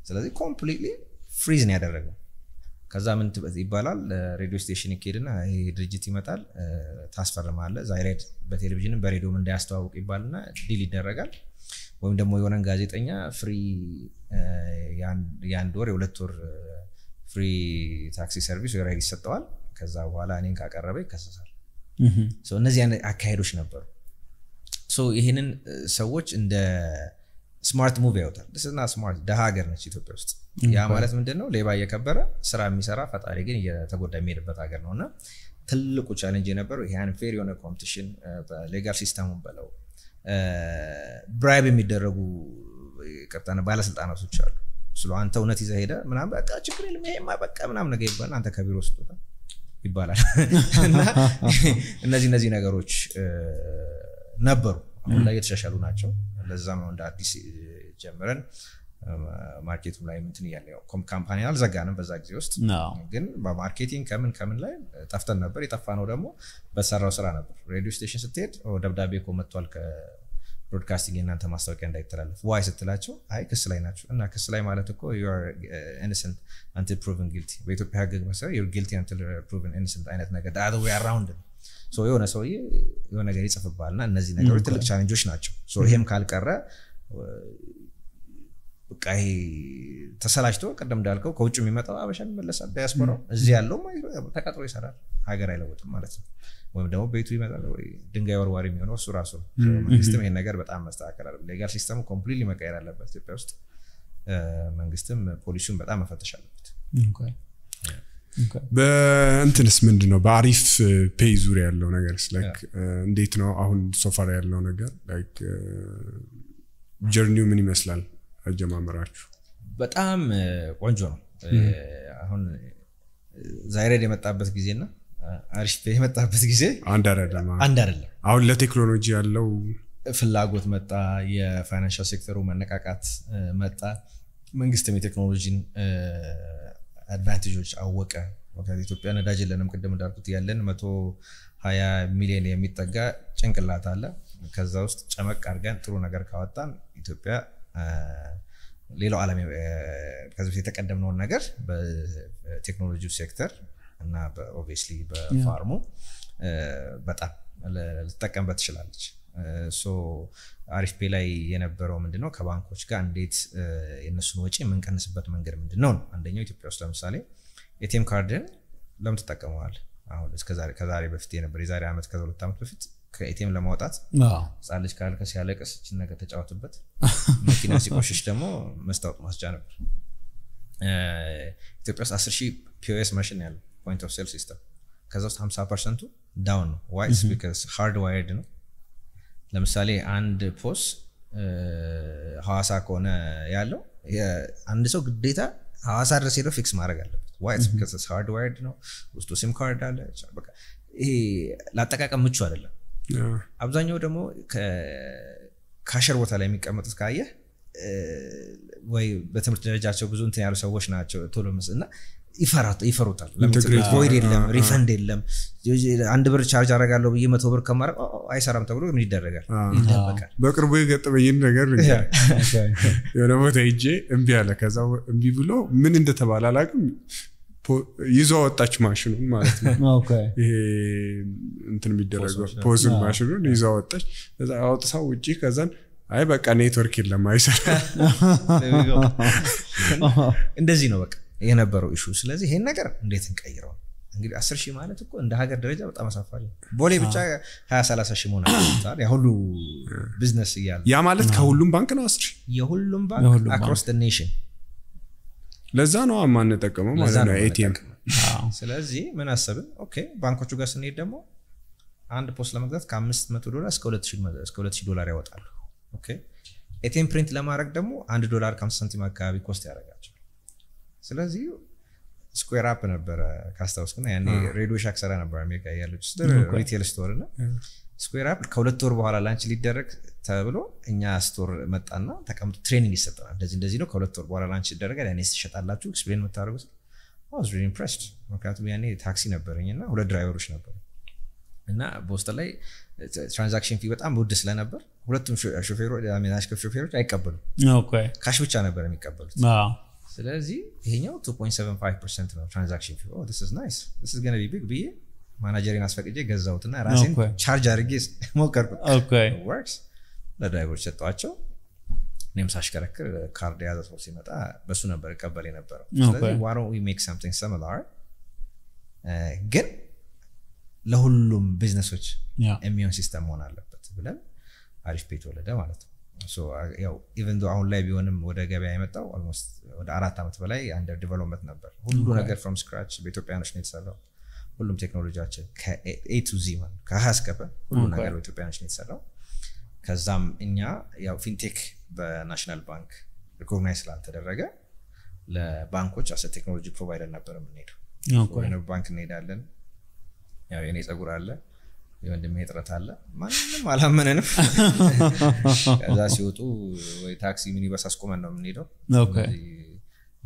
ስለዚህ ኮምፕሊትሊ ፍሪዝ ነው ያደረገው። ከዛ ምን ይባላል ሬዲዮ ስቴሽን ይካሄድና ይሄ ድርጅት ይመጣል፣ ታስፈርማለህ። ዛይሬድ በቴሌቪዥንም በሬዲዮም እንዳያስተዋውቅ ይባልና ዲል ይደረጋል። ወይም ደግሞ የሆነን ጋዜጠኛ ፍሪ የአንድ ወር የሁለት ወር ፍሪ ታክሲ ሰርቪስ ወይ ራይድ ይሰጠዋል። ከዛ በኋላ እኔን ካቀረበ ይከሰሳል። እነዚህ አካሄዶች ነበሩ። ይህንን ሰዎች እንደ ስማርት ሙቭ ያወጣል ስና ስማርት ደሀ ሀገር ነች ኢትዮጵያ ውስጥ ያ ማለት ምንድን ነው ሌባ እየከበረ ስራ የሚሰራ ፈጣሪ ግን እየተጎዳ የሚሄድበት ሀገር ነው እና ትልቁ ቻለንጅ የነበረው ይህ አንፌር የሆነ ኮምፒቲሽን ሌጋል uh, ሲስተሙ በለው ብራይብ uh, የሚደረጉ ቅርጣነ ባለስልጣናቶች አሉ ስለ አንተ እውነት ይዘ ሄደ ምናም በቃ ችግር የለም ይሄማ በቃ ምናም ነገር ይባላል አንተ ከቢሮ ስጦታ ይባላል እነዚህ እነዚህ ነገሮች uh, ነበሩ አሁን ላይ የተሻሻሉ ናቸው ለዛ ነው እንደ አዲስ ጀምረን ማርኬቱም ላይ ምንትን እያለ ካምፓኒ አልዘጋንም በዛ ጊዜ ውስጥ ግን በማርኬቲንግ ከምን ከምን ላይ ጠፍተን ነበር የጠፋ ነው ደግሞ በሰራው ስራ ነበር ሬዲዮ ስቴሽን ስትሄድ ደብዳቤ ኮ መጥቷል ከብሮድካስቲንግ የእናንተ ማስታወቂያ እንዳይተላለፍ ዋይ ስትላቸው አይ ክስ ላይ ናቸው እና ክስ ላይ ማለት እኮ ኢንሰንት አንቲል ፕሩቭን ጊልቲ በኢትዮጵያ ህግ መሰረት ጊልቲ አንቲል ፕሩቭን ኢንሰንት አይነት ነገር ዳዘ አራውንድ ነው የሆነ ሰውዬ የሆነ ነገር ይጽፍባል እና እነዚህ ነገሮች ትልቅ ቻለንጆች ናቸው። ይሄም ካልቀረ በቃ ይሄ ተሰላችቶ ቅድም እንዳልከው ከውጭ የሚመጣው አበሻ የሚመለሳል። ዲያስፖራው እዚህ ያለው ተቀጥሮ ይሰራል፣ ሀገር አይለወጥም ማለት ነው። ወይም ደግሞ ቤቱ ይመጣል ወይ ድንጋይ ወርዋሪ የሚሆነው እሱ ራሱ ነው። መንግስትም ይሄን ነገር በጣም መስተካከል አለበት። ሌጋል ሲስተሙ ኮምፕሊት መቀየር አለበት ኢትዮጵያ ውስጥ። መንግስትም ፖሊሲውን በጣም መፈተሽ አለበት። በእንትንስ ምንድ ነው በአሪፍ ፔይ ዙሪያ ያለው ነገር ላይክ እንዴት ነው አሁን ሶፋር ያለው ነገር ላይክ ጀርኒው ምን ይመስላል አጀማመራችሁ በጣም ቆንጆ ነው አሁን ዛይሬድ የመጣበት ጊዜ ና አሪፍ ፔይ የመጣበት ጊዜ አንድ አይደለም አንድ አይደለም አሁን ለቴክኖሎጂ ያለው ፍላጎት መጣ የፋይናንሻል ሴክተሩ መነቃቃት መጣ መንግስትም የቴክኖሎጂን አድቫንቴጆች አወቀ። ኢትዮጵያ ነዳጅ የለንም። ቅድም እንዳልኩት ያለን መቶ ሀያ ሚሊዮን የሚጠጋ ጭንቅላት አለ። ከዛ ውስጥ ጨመቅ አድርገን ጥሩ ነገር ካወጣን ኢትዮጵያ ሌላው ዓለም ከዚህ በፊት የተቀደምነውን ነገር በቴክኖሎጂ ሴክተር እና ኦብቪየስሊ በፋርሙ በጣም ልትጠቀምበት ትችላለች። አሪፍ ፔ ላይ የነበረው ምንድነው ከባንኮች ጋር እንዴት የእነሱን ወጪ የምንቀንስበት መንገድ ምንድነው ነው አንደኛው ኢትዮጵያ ውስጥ ለምሳሌ ኤቲኤም ካርድን ለምን ትጠቀመዋል አሁን ከዛሬ በፊት የነበር የዛሬ ዓመት ከሁለት ዓመት በፊት ከኤቲኤም ለማውጣት ህፃን ካልከ ሲያለቅስ እችን ነገር ተጫወትበት መኪና ሲቆሽሽ ደግሞ መስታወቅ ማስጫ ነበር ኢትዮጵያ ውስጥ አስር ሺህ ፒኦኤስ ማሽን ያለው ፖንት ኦፍ ሴል ሲስተም ከዛ ውስጥ ሀምሳ ፐርሰንቱ ዳውን ነው ዋይስ ቢካዝ ሃርድ ዋይርድ ነው ለምሳሌ አንድ ፖስ ሐዋሳ ከሆነ ያለው አንድ ሰው ግዴታ ሐዋሳ ድረስ ሄደው ፊክስ ማድረግ አለበት። ዋይስ ሃርድ ዋይርድ ነው፣ ውስጡ ሲም ካርድ አለ። ይሄ ለአጠቃቀም ምቹ አይደለም። አብዛኛው ደግሞ ካሸር ቦታ ላይ የሚቀመጡት ካየህ ወይ በትምህርት ደረጃቸው ብዙ እንትን ያሉ ሰዎች ናቸው ቶሎ ምስ እና ይፈሩታል ቮይድ የለም ሪፈንድ የለም አንድ ብር ቻርጅ አረጋለሁ ብዬ መቶ ብር ከማረ አይሰራም ተብሎ ምን ይደረጋል ይደበቃል በቅርቡ የገጠመኝን ነገር የሆነ ቦታ ሄጄ እምቢ አለ ከዛ እምቢ ብሎ ምን እንደተባለ አላቅም ይዞ አወጣች ማሽኑን ማለት ነው ይሄ እንትን የሚደረገው ፖዝን ማሽኑን ይዞ አወጣች አውጥሳው ውጭ ከዛን አይ በቃ ኔትወርክ የለም አይሰራ እንደዚህ ነው በቃ የነበረው ኢሹ። ስለዚህ ይሄን ነገር እንዴት እንቀይረው? እንግዲህ አስር ሺህ ማለት እኮ እንደ ሀገር ደረጃ በጣም አሳፋሪ ቦሌ ብቻ ሀያ ሰላሳ ሺህ መሆን አለበት። ሁሉ ቢዝነስ እያለ ያ ማለት ከሁሉም ባንክ ነው አስር ሺህ የሁሉም ባንክ አክሮስ ደ ኔሽን። ለዛ ነው የማንጠቀመው ማለት ነው ኤቲኤም። ስለዚህ ምን አሰብን? ኦኬ ባንኮቹ ጋር ስንሄድ ደግሞ አንድ ፖስት ለመግዛት ከአምስት መቶ ዶላር እስከ ሁለት ሺህ ዶላር ያወጣሉ። ኦኬ ኤቲኤም ፕሪንት ለማድረግ ደግሞ አንድ ዶላር ከአምስት ሳንቲም አካባቢ ኮስት ያደርጋል። ስለዚህ ስኩዌር አፕ ነበረ ካስታውስክና ያኔ ሬዲዮ ሻክ ሰራ ነበር አሜሪካ ያለች ሪቴል ስቶር እና ስኩዌር አፕ ከሁለት ወር በኋላ ላንች ሊደረግ ተብሎ እኛ ስቶር መጣና ተቀምጦ ትሬኒንግ ይሰጠናል። እንደዚህ እንደዚህ ነው፣ ከሁለት ወር በኋላ ላንች ይደረጋል፣ ያኔ ትሸጣላችሁ፣ ኤክስፕሌን የምታደርጉት ኢምፕሬስድ። ምክንያቱም ያኔ ታክሲ ነበረኝ እና ሁለት ድራይቨሮች ነበሩ እና ቦስተን ላይ ትራንዛክሽን ፊ በጣም ውድ ስለነበር ሁለቱም ሾፌሮ ሾፌሮች አይቀበሉም፣ ካሽ ብቻ ነበር የሚቀበሉት ስለዚህ ይሄኛው 2.75 ነው ትራንዛክሽን ፊ ስ ናይስ ስ ገነ ቢ ቢግ ብዬ ማናጀሬን አስፈቅጄ ገዛሁትና ራሴን ቻርጅ አድርጌ ሞከርኩት ወርክስ ለድራይቨር ሰጠዋቸው እኔም ሳሽከረክር ካርድ የያዘ ሰው ሲመጣ በሱ ነበር ቀበል የነበረው ስለዚህ ዋሮ ሜክ ሳምቲንግ ሰምላር ግን ለሁሉም ቢዝነሶች የሚሆን ሲስተም መሆን አለበት ብለን አሪፍ ቤት ወለደ ማለት ነው Uh, ያው ኢቨን ዶ አሁን ላይ ቢሆንም ወደ ገበያ የመጣው ኦልሞስት ወደ አራት ዓመት በላይ አንደር ዲቨሎፕመንት ነበር። ሁሉ ነገር ፍሮም ስክራች በኢትዮጵያኖች ነው የተሰራው። ሁሉም ቴክኖሎጂያችን ከኤ ቱ ዚ ማለት ከሀ ሁሉ ነገር በኢትዮጵያኖች ነው የተሰራው። ከዛም እኛ ያው ፊንቴክ በናሽናል ባንክ ሪኮግናይዝ ስላልተደረገ ለባንኮች አሰ ቴክኖሎጂ ፕሮቫይደር ነበር የምንሄደው። ባንክ እንሄዳለን። ያው የኔ ፀጉር አለ የወንድሜ ጥረት አለ ማንም አላመነንም ከዛ ሲወጡ ወይ ታክሲ ሚኒበስ አስቆመን ነው የምንሄደው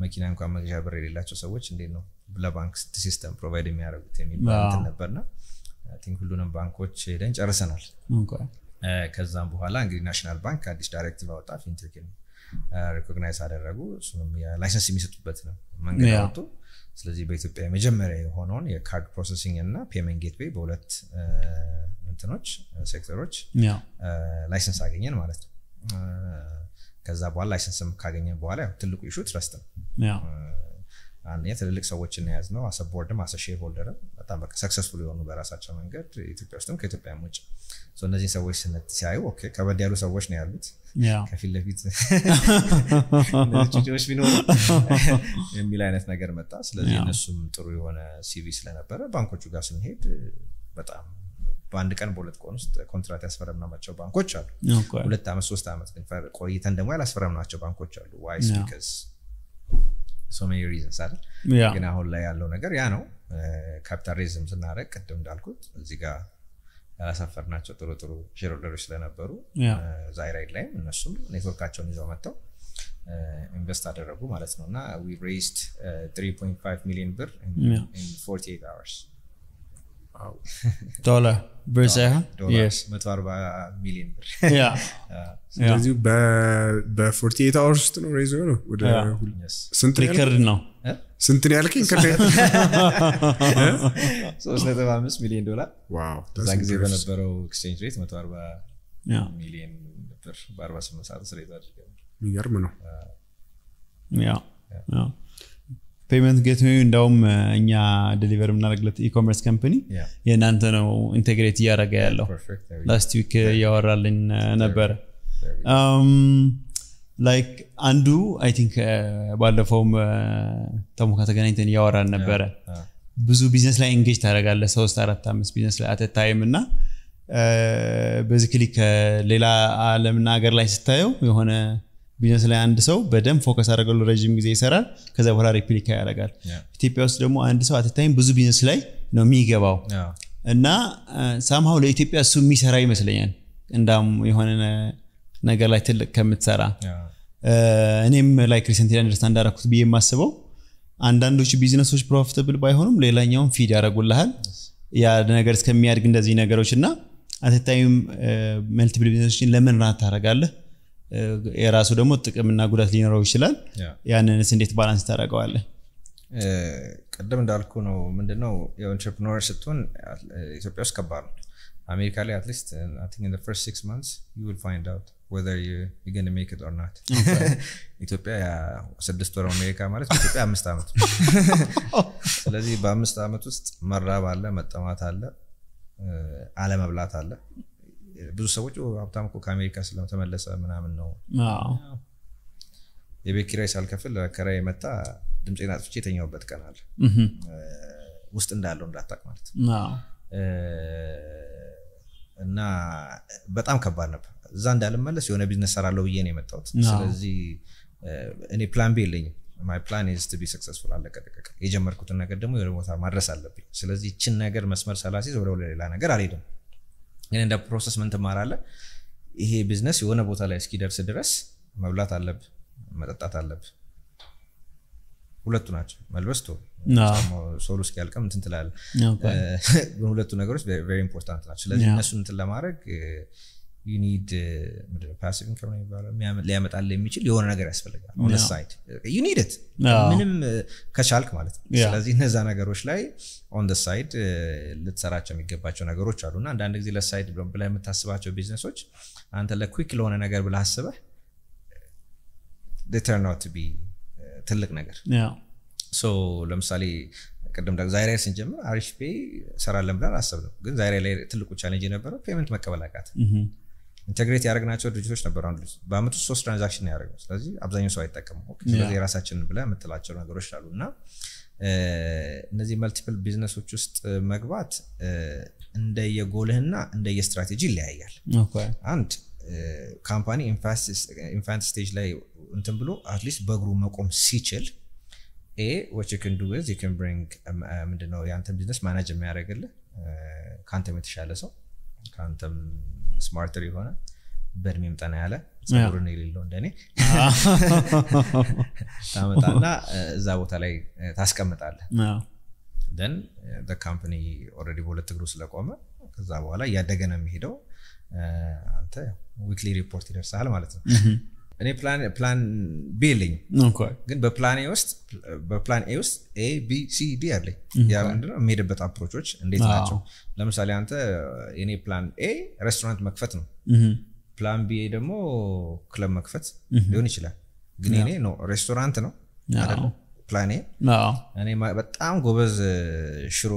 መኪና እንኳን መግዣ ብር የሌላቸው ሰዎች እንዴት ነው ለባንክ ሲስተም ፕሮቫይድ የሚያደርጉት የሚባሉትን ነበርና ቲንክ ሁሉንም ባንኮች ሄደን ጨርሰናል ከዛም በኋላ እንግዲህ ናሽናል ባንክ አዲስ ዳይሬክቲቭ አወጣ ፊንቴክን ሪኮግናይዝ አደረጉ እሱም ላይሰንስ የሚሰጡበት ነው መንገድ አወጡ ስለዚህ በኢትዮጵያ የመጀመሪያ የሆነውን የካርድ ፕሮሰሲንግ እና ፔመንት ጌትዌይ በሁለት እንትኖች ሴክተሮች ላይሰንስ አገኘን ማለት ነው ከዛ በኋላ ላይሰንስም ካገኘ በኋላ ትልቁ ኢሹ ትረስት ነው አንደኛ ትልልቅ ሰዎች እናያዝ ነው አሰ ቦርድም አሰ ሼር ሆልደርም በጣም በቃ ሰክሰስፉል የሆኑ በራሳቸው መንገድ ኢትዮጵያ ውስጥም ከኢትዮጵያም ውጭ እነዚህን ሰዎች ሲያዩ ኦኬ ከበድ ያሉ ሰዎች ነው ያሉት ከፊት ለፊት ጩጮች ቢኖሩ የሚል አይነት ነገር መጣ። ስለዚህ እነሱም ጥሩ የሆነ ሲቪ ስለነበረ ባንኮቹ ጋር ስንሄድ በጣም በአንድ ቀን በሁለት ቀን ውስጥ ኮንትራት ያስፈረምናቸው ባንኮች አሉ። ሁለት ዓመት ሶስት ዓመት ቆይተን ደግሞ ያላስፈረምናቸው ባንኮች አሉ። ዋይስ ግን አሁን ላይ ያለው ነገር ያ ነው። ካፒታል ሬዝም ቅድም እንዳልኩት እዚህ ጋር ያላሳፈርናቸው ጥሩ ጥሩ ሼርሆልደሮች ስለነበሩ ዛይራይድ ላይም እነሱም ኔትወርካቸውን ይዘው መጥተው ኢንቨስት አደረጉ ማለት ነው እና ዊ ሬይዝድ 3.5 ሚሊዮን ብር 48 hours ዶላር ብር ሳይሆን 140 ሚሊዮን ብር ስለዚህ በ48 ውስጥ ነው ሬዝ ነው ወደ ስንት ሪከርድ ነው ስንት ነው ያልከኝ? ሶስት ነጥብ አምስት ሚሊዮን ዶላር እዛ ጊዜ በነበረው ኤክስቼንጅ ሬት መቶ አርባ ሚሊዮን ብር በአርባ ስምንት ሰዓት ስሬት አድርገ የሚገርም ነው። ፔመንት ጌትዌይ እንዳውም እኛ ዴሊቨር የምናደርግለት ኢኮመርስ ካምፕኒ የእናንተ ነው ኢንቴግሬት እያደረገ ያለው ላስት ዊክ እያወራልኝ ነበረ። ላይክ አንዱ አይ ቲንክ uh, ባለፈውም uh, ተሞካ ተገናኝተን እያወራን ነበረ ብዙ ቢዝነስ ላይ ኤንጌጅ ታደረጋለ ሶስት አራት አምስት ቢዝነስ ላይ አተታይም እና በዚክሊ uh, ከሌላ አለምና ሀገር ላይ ስታየው የሆነ ቢዝነስ ላይ አንድ ሰው በደንብ ፎከስ አደረገሉ ረዥም ጊዜ ይሰራል ከዚ በኋላ ሪፕሊካ ያደረጋል ኢትዮጵያ ውስጥ ደግሞ አንድ ሰው አተታይም ብዙ ቢዝነስ ላይ ነው የሚገባው እና ሳምሃው ለኢትዮጵያ እሱ የሚሰራ ይመስለኛል እንዳም የሆነ ነገር ላይ ትልቅ ከምትሰራ እኔም ላይክ ሪሰንት ላይ እንዳረኩት ብዬ የማስበው አንዳንዶቹ ቢዝነሶች ፕሮፊታብል ባይሆኑም ሌላኛውን ፊድ ያደረጉልሃል ያ ነገር እስከሚያድግ እንደዚህ ነገሮች እና አተታይም መልቲፕል ቢዝነሶችን ለምን ታደረጋለህ የራሱ ደግሞ ጥቅምና ጉዳት ሊኖረው ይችላል ያንንስ እንዴት ባላንስ ታደረገዋለህ ቅድም እንዳልኩ ነው ምንድነው የኢንትርፕኖር ስትሆን ኢትዮጵያ ውስጥ ከባድ ነው አሜሪካ ላይ አትሊስት ፈርስት ሲክስ ማንትስ ዩ ፋይንድ አውት ወዘር ዩገን ሜክ ኦር ናት ኢትዮጵያ ስድስት ወር አሜሪካ ማለት ኢትዮጵያ አምስት ዓመት ስለዚህ በአምስት ዓመት ውስጥ መራብ አለ መጠማት አለ አለመብላት አለ ብዙ ሰዎች ሀብታም እኮ ከአሜሪካ ስለተመለሰ ምናምን ነው የቤት ኪራይ ሳልከፍል ከራይ የመጣ ድምፄን አጥፍቼ የተኛውበት ቀን አለ ውስጥ እንዳለው እንዳታቅ ማለት እና በጣም ከባድ ነበር እዛ እንዳልመለስ የሆነ ቢዝነስ ሰራለው ብዬ ነው የመጣሁት። ስለዚህ እኔ ፕላን ቤ የለኝም። ማይ ፕላን ኢዝ ቱ ቢ ሰክሰስፉል። አለቀ የጀመርኩትን ነገር ደግሞ የሆነ ቦታ ማድረስ አለብኝ። ስለዚህ ችን ነገር መስመር ሰላሲዝ ወደ ሌላ ነገር አልሄድም። ግን እንደ ፕሮሰስ ምን ትማራለ ይሄ ቢዝነስ የሆነ ቦታ ላይ እስኪደርስ ድረስ መብላት አለብ፣ መጠጣት አለብ። ሁለቱ ናቸው። መልበስ ቶ ሶሉ እስኪያልቀም እንትን ትላለህ። ሁለቱ ነገሮች ኢምፖርታንት ናቸው። ስለዚህ እነሱን እንትን ለማድረግ ዩኒድ ፓሲቭ ነው የሚባለው ሊያመጣል የሚችል የሆነ ነገር ያስፈልጋል ዩኒድት ምንም uh, ከቻልክ ማለት ነው ስለዚህ እነዛ ነገሮች ላይ ኦን ሳይድ uh, ልትሰራቸው የሚገባቸው ነገሮች አሉ እና አንዳንድ ጊዜ ለሳይድ ብለ የምታስባቸው ቢዝነሶች አንተ ለኩክ ለሆነ ነገር ብለ አስበህ ተርን ቢ uh, ትልቅ ነገር ለምሳሌ ቅድም ደግሞ ዛይራ ስንጀምር አሪፍ ፔ ሰራለን ብለን ነው ግን ዛይራ ላይ ትልቁ ቻሌንጅ የነበረው ፔመንት መቀበል አቃት ኢንቴግሬት ያደረግናቸው ድርጅቶች ነበሩ። አንዱ በአመቱ ሶስት ትራንዛክሽን ያደረገው። ስለዚህ አብዛኛው ሰው አይጠቀሙ። ስለዚህ የራሳችን ብለ የምትላቸው ነገሮች አሉ እና እነዚህ መልቲፕል ቢዝነሶች ውስጥ መግባት እንደየጎልህና እንደየስትራቴጂ ይለያያል። አንድ ካምፓኒ ኢንፋንት ስቴጅ ላይ እንትን ብሎ አትሊስት በእግሩ መቆም ሲችል ኤ ዎች ምንድነው የአንተን ቢዝነስ ማናጅ የሚያደረግልህ ከአንተም የተሻለ ሰው ከአንተም ስማርተር የሆነ በእድሜም ጠና ያለ ጸጉርን የሌለው እንደኔ ታመጣና እዛ ቦታ ላይ ታስቀምጣለ ደን ካምፕኒ ረ በሁለት እግሩ ስለቆመ ከዛ በኋላ እያደገ ነው የሚሄደው uh, አንተ ዊክሊ ሪፖርት ይደርሳል ማለት ነው እኔ ፕላን ቢ የለኝ ግን በፕላን ውስጥ በፕላን ኤ ውስጥ ኤ ቢ ሲ ዲ አለኝ ያ ምንድነው የሚሄድበት አፕሮቾች እንዴት ናቸው ለምሳሌ አንተ የኔ ፕላን ኤ ሬስቶራንት መክፈት ነው ፕላን ቢ ደግሞ ክለብ መክፈት ሊሆን ይችላል ግን እኔ ነው ሬስቶራንት ነው ፕላኔ እኔ በጣም ጎበዝ ሽሮ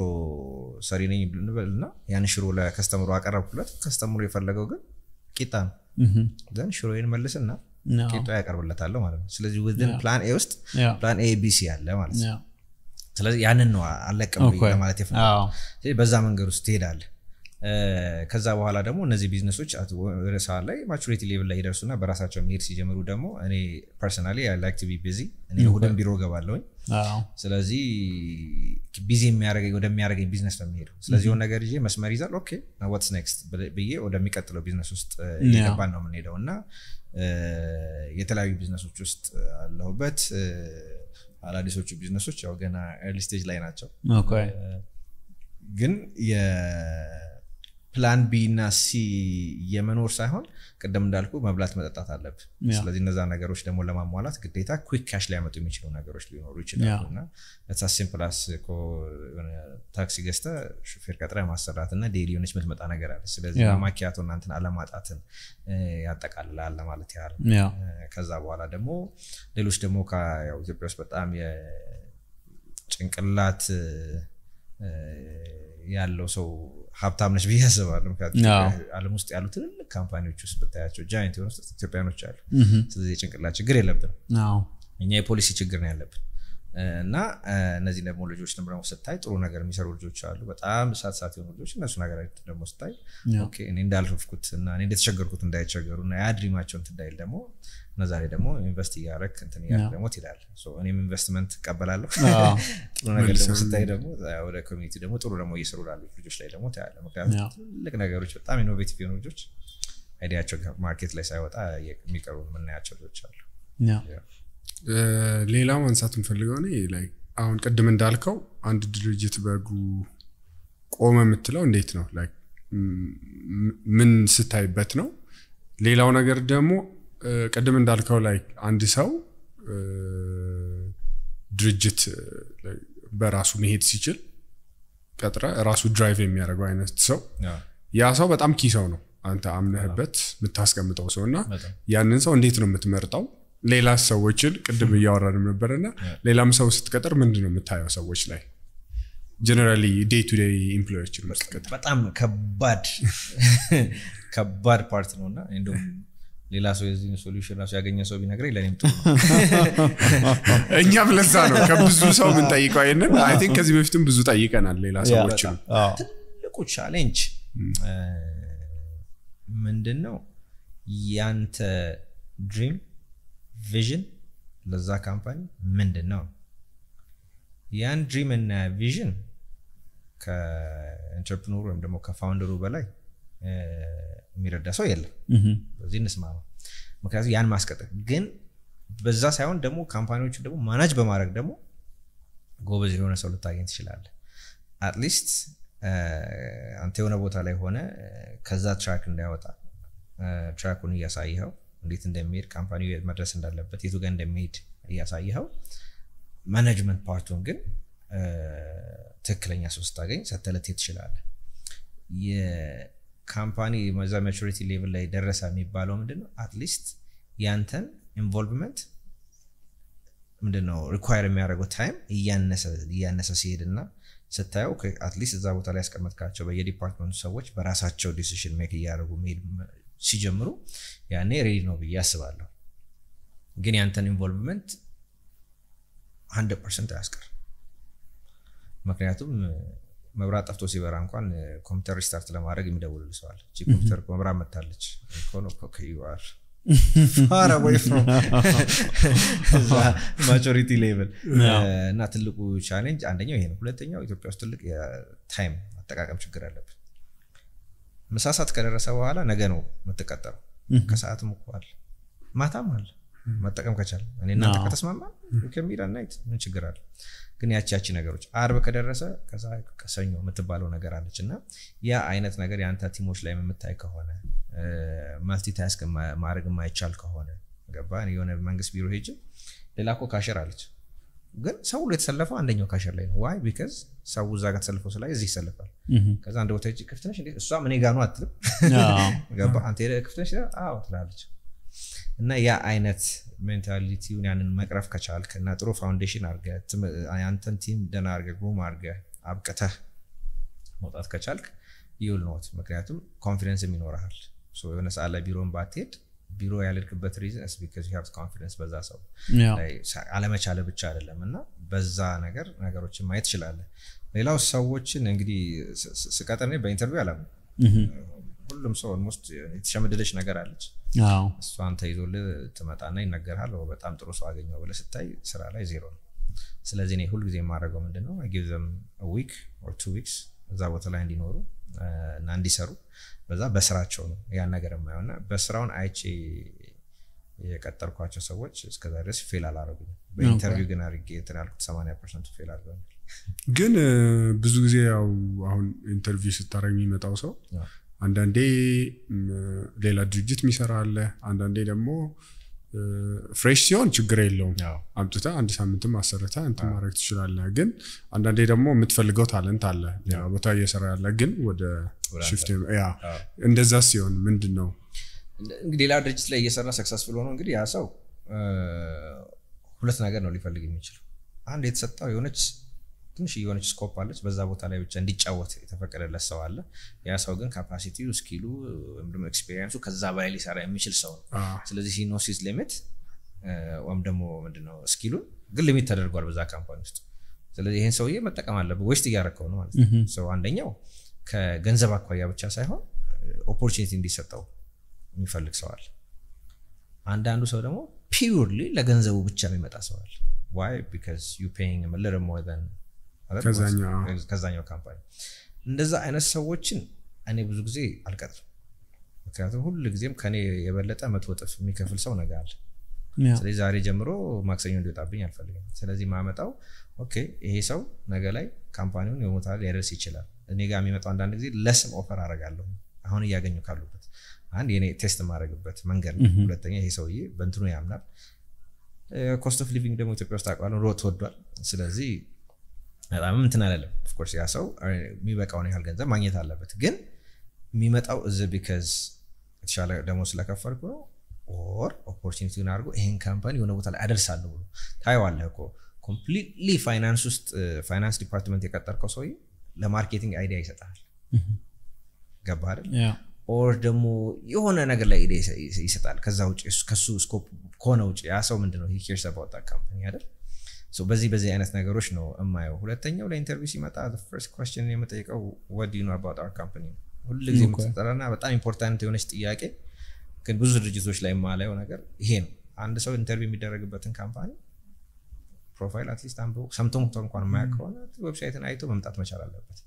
ሰሪ ነኝ ብንበልና ያን ሽሮ ለከስተምሮ አቀረብኩለት ከስተምሮ የፈለገው ግን ቂጣ ነው ዘን ሽሮዬን መልስና ቂጣ ያቀርብለታለሁ ማለት ነው ስለዚህ ዊዝን ፕላን ኤ ውስጥ ፕላን ኤ ቢሲ አለ ማለት ነው ስለዚህ ያንን ነው አለቀም ለማለት ስለዚህ በዛ መንገድ ውስጥ ትሄዳለ ከዛ በኋላ ደግሞ እነዚህ ቢዝነሶች ሰዓት ላይ ማቹሪቲ ሌቭል ላይ ይደርሱና በራሳቸው መሄድ ሲጀምሩ ደግሞ እኔ ፐርሰናሊ ላይክ ቢ ቢዚ እኔ እሑድን ቢሮ ገባለሁኝ ስለዚህ ቢዚ ወደሚያደረገኝ ቢዝነስ ነው የሚሄደው ስለዚህ ሆን ነገር መስመር ይዛል ኦኬ ዋትስ ኔክስት ብዬ ወደሚቀጥለው ቢዝነስ ውስጥ እየገባን ነው የምንሄደው እና የተለያዩ ቢዝነሶች ውስጥ አለሁበት። አዳዲሶቹ ቢዝነሶች ያው ገና ኤርሊ ስቴጅ ላይ ናቸው ግን ፕላን ቢ እና ሲ የመኖር ሳይሆን ቅድም እንዳልኩ መብላት መጠጣት አለብ ስለዚህ እነዛ ነገሮች ደግሞ ለማሟላት ግዴታ ኩክ ካሽ ሊያመጡ የሚችሉ ነገሮች ሊኖሩ ይችላሉ እና ታክሲ ገዝተ ሹፌር ቀጥረ ማሰራት እና ዴሊ የሆነች የምትመጣ ነገር አለ። ስለዚህ ማኪያቶ እናንትን አለማጣትን ያጠቃልላል ለማለት ያህል። ከዛ በኋላ ደግሞ ሌሎች ደግሞ ኢትዮጵያ ውስጥ በጣም የጭንቅላት ያለው ሰው ሀብታም ነች ብዬ ያስባለሁ ምክንያቱም አለም ውስጥ ያሉ ትልልቅ ካምፓኒዎች ውስጥ ብታያቸው ጃይንት የሆኑ ኢትዮጵያኖች አሉ ስለዚህ የጭንቅላ ችግር የለብን እኛ የፖሊሲ ችግር ነው ያለብን እና እነዚህ ደግሞ ልጆች ደግሞ ስታይ ጥሩ ነገር የሚሰሩ ልጆች አሉ በጣም ሳት ሳት የሆኑ ልጆች እነሱ ነገር ደግሞ ስታይ እኔ እንዳልፍኩት እና እኔ እንደተቸገርኩት እንዳይቸገሩ እና የአድሪማቸውን ትዳይል ደግሞ እና ዛሬ ደግሞ ኢንቨስት እያደረግ እንትን እያደረግ ደግሞ ትሄዳለህ እኔም ኢንቨስትመንት እቀበላለሁ ጥሩ ነገር ደግሞ ስታይ ደግሞ ወደ ኮሚኒቲ ደግሞ ጥሩ ደግሞ እየሰሩ ላሉ ልጆች ላይ ደግሞ ታያለህ ምክንያቱም ትልቅ ነገሮች በጣም ኢኖቬቲቭ የሆኑ ልጆች አይዲያቸው ማርኬት ላይ ሳይወጣ የሚቀሩ የምናያቸው ልጆች አሉ ሌላ ማንሳት የምፈልገው እኔ አሁን ቅድም እንዳልከው አንድ ድርጅት በእግሩ ቆመ የምትለው እንዴት ነው ምን ስታይበት ነው ሌላው ነገር ደግሞ ቅድም እንዳልከው ላይ አንድ ሰው ድርጅት በራሱ መሄድ ሲችል ቀጥረ ራሱ ድራይቭ የሚያደርገው አይነት ሰው ያ ሰው በጣም ኪሰው ነው አንተ አምነህበት የምታስቀምጠው ሰው እና ያንን ሰው እንዴት ነው የምትመርጠው ሌላ ሰዎችን ቅድም እያወራንም እና ሌላም ሰው ስትቀጥር ምንድን ነው የምታየው ሰዎች ላይ ጀነራሊ ዴይ ቱ ዴይ በጣም ከባድ ከባድ ፓርት ነው እና ሌላ ሰው የዚህ ሶሉሽን ራሱ ያገኘ ሰው ቢነግረኝ ለእኔም ጥሩ ነው። እኛም ለዛ ነው ከብዙ ሰው ምን ጠይቀው ይንን አይ ቲንክ ከዚህ በፊትም ብዙ ጠይቀናል። ሌላ ሰዎች ትልቁ ቻሌንጅ ምንድን ነው? ያንተ ድሪም ቪዥን ለዛ ካምፓኒ ምንድን ነው? ያን ድሪም እና ቪዥን ከኢንተርፕኖሩ ወይም ደግሞ ከፋውንደሩ በላይ የሚረዳ ሰው የለም። በዚህ እንስማማ። ምክንያቱም ያን ማስቀጠል ግን በዛ ሳይሆን ደግሞ ካምፓኒዎቹ ደግሞ ማናጅ በማድረግ ደግሞ ጎበዝ የሆነ ሰው ልታገኝ ትችላለህ። አትሊስት አንተ የሆነ ቦታ ላይ ሆነ ከዛ ትራክ እንዳይወጣ ትራኩን እያሳይኸው እንዴት እንደሚሄድ ካምፓኒ መድረስ እንዳለበት የቱ ጋር እንደሚሄድ እያሳይኸው ማናጅመንት ፓርቱን ግን ትክክለኛ ሰው ስታገኝ ሰተለት ትችላለ ካምፓኒ ዛ ማቹሪቲ ሌቭል ላይ ደረሰ የሚባለው ምንድነው አትሊስት ያንተን ኢንቮልቭመንት ምንድነው ሪኳየር የሚያደርገው ታይም እያነሰ ሲሄድ እና ስታየው አትሊስት እዛ ቦታ ላይ ያስቀመጥካቸው በየዲፓርትመንቱ ሰዎች በራሳቸው ዲሲሽን ሜክ እያደረጉ መሄድ ሲጀምሩ ያኔ ሬዲ ነው ብዬ አስባለሁ። ግን ያንተን ኢንቮልቭመንት ሀንድረድ ፐርሰንት አያስቀር ምክንያቱም መብራት ጠፍቶ ሲበራ እንኳን ኮምፒውተር ሪስታርት ለማድረግ የሚደውልል ሰዋል ኮምፒውተር መብራት መታለች ኮኖኮዩአር ማጆሪቲ ሌቭል እና ትልቁ ቻሌንጅ አንደኛው ይሄ ነው። ሁለተኛው ኢትዮጵያ ውስጥ ትልቅ የታይም አጠቃቀም ችግር አለብን። መሳሳት ከደረሰ በኋላ ነገ ነው የምትቀጠረው። ከሰዓትም እኮ አለ ማታም አለ መጠቀም ከቻል እኔ እናንተ ከተስማማ ከሚል ናይት ምን ችግር አለ? ግን ያቺ ነገሮች አርብ ከደረሰ ከዛ ከሰኞ የምትባለው ነገር አለች እና ያ አይነት ነገር የአንተ ቲሞች ላይ የምታይ ከሆነ ማልቲ ታስክ ማድረግ ማይቻል ከሆነ ገባ የሆነ መንግስት ቢሮ ሄጅ ሌላ እኮ ካሸር አለች ግን ሰው ሁሉ የተሰለፈው አንደኛው ካሸር ላይ ነው። ዋይ ቢካዝ ሰው እዛ ጋር ተሰልፈው ስላይ እዚህ ይሰለፋል። ከዛ አንድ ቦታ ሄጅ ክፍትነሽ እሷም እኔ ጋኑ አትልም ገባ አንተ ክፍትነሽ አዎ ትላለች እና ያ አይነት ሜንታሊቲውን ያንን መቅረፍ ከቻልክ እና ጥሩ ፋውንዴሽን አርገ አንተን ቲም ደና አርገ ጉም አርገ አብቅተህ መውጣት ከቻልክ ይውል ኖት ምክንያቱም ኮንፊደንስም ይኖርሃል የሆነ ሰዓት ላይ ቢሮን ባትሄድ ቢሮ ያልልክበት ሪዝን ቢካዝ ዩ ኮንፊደንስ በዛ ሰው አለመቻለ ብቻ አይደለም እና በዛ ነገር ነገሮችን ማየት ትችላለ ሌላው ሰዎችን እንግዲህ ስቀጥር በኢንተርቪው አላም ሁሉም ሰው ኦልሞስት የተሸመደደች ነገር አለች። እሷን ተይዞል ትመጣና ይነገርሃል። በጣም ጥሩ ሰው አገኘው ብለ ስታይ ስራ ላይ ዜሮ ነው። ስለዚህ እኔ ሁልጊዜ የማድረገው ምንድነው ነው ዊክ ኦር ቱ ዊክስ እዛ ቦታ ላይ እንዲኖሩ እና እንዲሰሩ በዛ በስራቸው ነው ያን ነገር የማየው በስራውን አይቼ የቀጠርኳቸው ሰዎች እስከዛ ድረስ ፌል አላረጉኝ። በኢንተርቪው ግን አድርጌ እንትን ያልኩት ሰማንያ ፐርሰንቱ ፌል አድርገኛል። ግን ብዙ ጊዜ ያው አሁን ኢንተርቪው ስታረግ የሚመጣው ሰው አንዳንዴ ሌላ ድርጅት የሚሰራ አለ። አንዳንዴ ደግሞ ፍሬሽ ሲሆን ችግር የለውም አምጥተ አንድ ሳምንትም አሰርተ እንት ማድረግ ትችላለ ግን አንዳንዴ ደግሞ የምትፈልገው ታለንት አለ ሌላ ቦታ እየሰራ ያለ ግን ወደ ያ እንደዛ ሲሆን ምንድን ነው እንግዲህ ሌላ ድርጅት ላይ እየሰራ ሰክሰስፉል ሆኖ እንግዲህ ያ ሰው ሁለት ነገር ነው ሊፈልግ የሚችለው አንድ የተሰጠው የሆነች ትንሽ የሆነች ስኮፕ አለች። በዛ ቦታ ላይ ብቻ እንዲጫወት የተፈቀደለት ሰው አለ። ያ ሰው ግን ካፓሲቲው፣ ስኪሉ ወይም ደግሞ ኤክስፔሪንሱ ከዛ በላይ ሊሰራ የሚችል ሰው ነው። ስለዚህ ሲኖሲስ ሊሚት ወይም ደግሞ ምንድነው ስኪሉን ግን ሊሚት ተደርጓል በዛ ካምፓኒ ውስጥ። ስለዚህ ይህን ሰውዬ መጠቀም አለብህ። ዌስት እያደረከው ነው ማለት ነው። አንደኛው ከገንዘብ አኳያ ብቻ ሳይሆን ኦፖርቹኒቲ እንዲሰጠው የሚፈልግ ሰዋል። አንዳንዱ ሰው ደግሞ ፒውርሊ ለገንዘቡ ብቻ የሚመጣ ሰዋል። ዋይ ቢካዝ ዩ ፔይንግ ሊትል ሞር ከዛኛው ካምፓኒ እንደዛ አይነት ሰዎችን እኔ ብዙ ጊዜ አልቀጥርም። ምክንያቱም ሁሉ ጊዜም ከኔ የበለጠ መቶ እጥፍ የሚከፍል ሰው ነገ አለ። ስለዚህ ዛሬ ጀምሮ ማክሰኞ እንዲወጣብኝ አልፈልግም። ስለዚህ ማመጣው ኦኬ፣ ይሄ ሰው ነገ ላይ ካምፓኒውን የሆነ ሊያደርስ ይችላል። እኔ ጋር የሚመጣው አንዳንድ ጊዜ ለስም ኦፈር አደርጋለሁ። አሁን እያገኙ ካሉበት አንድ የኔ ቴስት የማደርግበት መንገድ ነው። ሁለተኛ ይሄ ሰውዬ በእንትኑ ያምናል። ኮስት ኦፍ ሊቪንግ ደግሞ ኢትዮጵያ ውስጥ አውቀዋለሁ፣ ኑሮ ተወዷል። ስለዚህ በጣም እንትን አለም ኦፍኮርስ ያ ሰው የሚበቃውን ያህል ገንዘብ ማግኘት አለበት። ግን የሚመጣው እዚ ቢካዝ የተሻለ ደግሞ ስለከፈልኩ ነው ኦር ኦፖርቹኒቲውን አድርጎ ይሄን ካምፓኒ የሆነ ቦታ ላይ አደርሳለሁ ብሎ ታየዋለ እኮ ኮምፕሊትሊ ፋይናንስ ውስጥ ፋይናንስ ዲፓርትመንት የቀጠርከው ሰውዬ ለማርኬቲንግ አይዲያ ይሰጣል። mm-hmm. ገባ አይደል? ኦር ደግሞ የሆነ ነገር ላይ ይሰጣል። ከዛ ውጭ ከሱ ስኮፕ ከሆነ ውጭ ያ ሰው ምንድነው ሂ ባወጣ ካምፓኒ አይደል? በዚህ በዚህ አይነት ነገሮች ነው የማየው። ሁለተኛው ለኢንተርቪው ሲመጣ ፈርስት ኮስን የምጠይቀው ወድ ዩ ኖ አባውት ካምፓኒ ነው። ሁልጊዜ የምትጠራና በጣም ኢምፖርታንት የሆነች ጥያቄ ግን ብዙ ድርጅቶች ላይ የማላየው ነገር ይሄ ነው። አንድ ሰው ኢንተርቪው የሚደረግበትን ካምፓኒ ፕሮፋይል አትሊስት አንብቦ ሰምቶ እንኳን የማያውቅ hmm. ከሆነ ዌብሳይትን አይቶ መምጣት መቻል አለበት።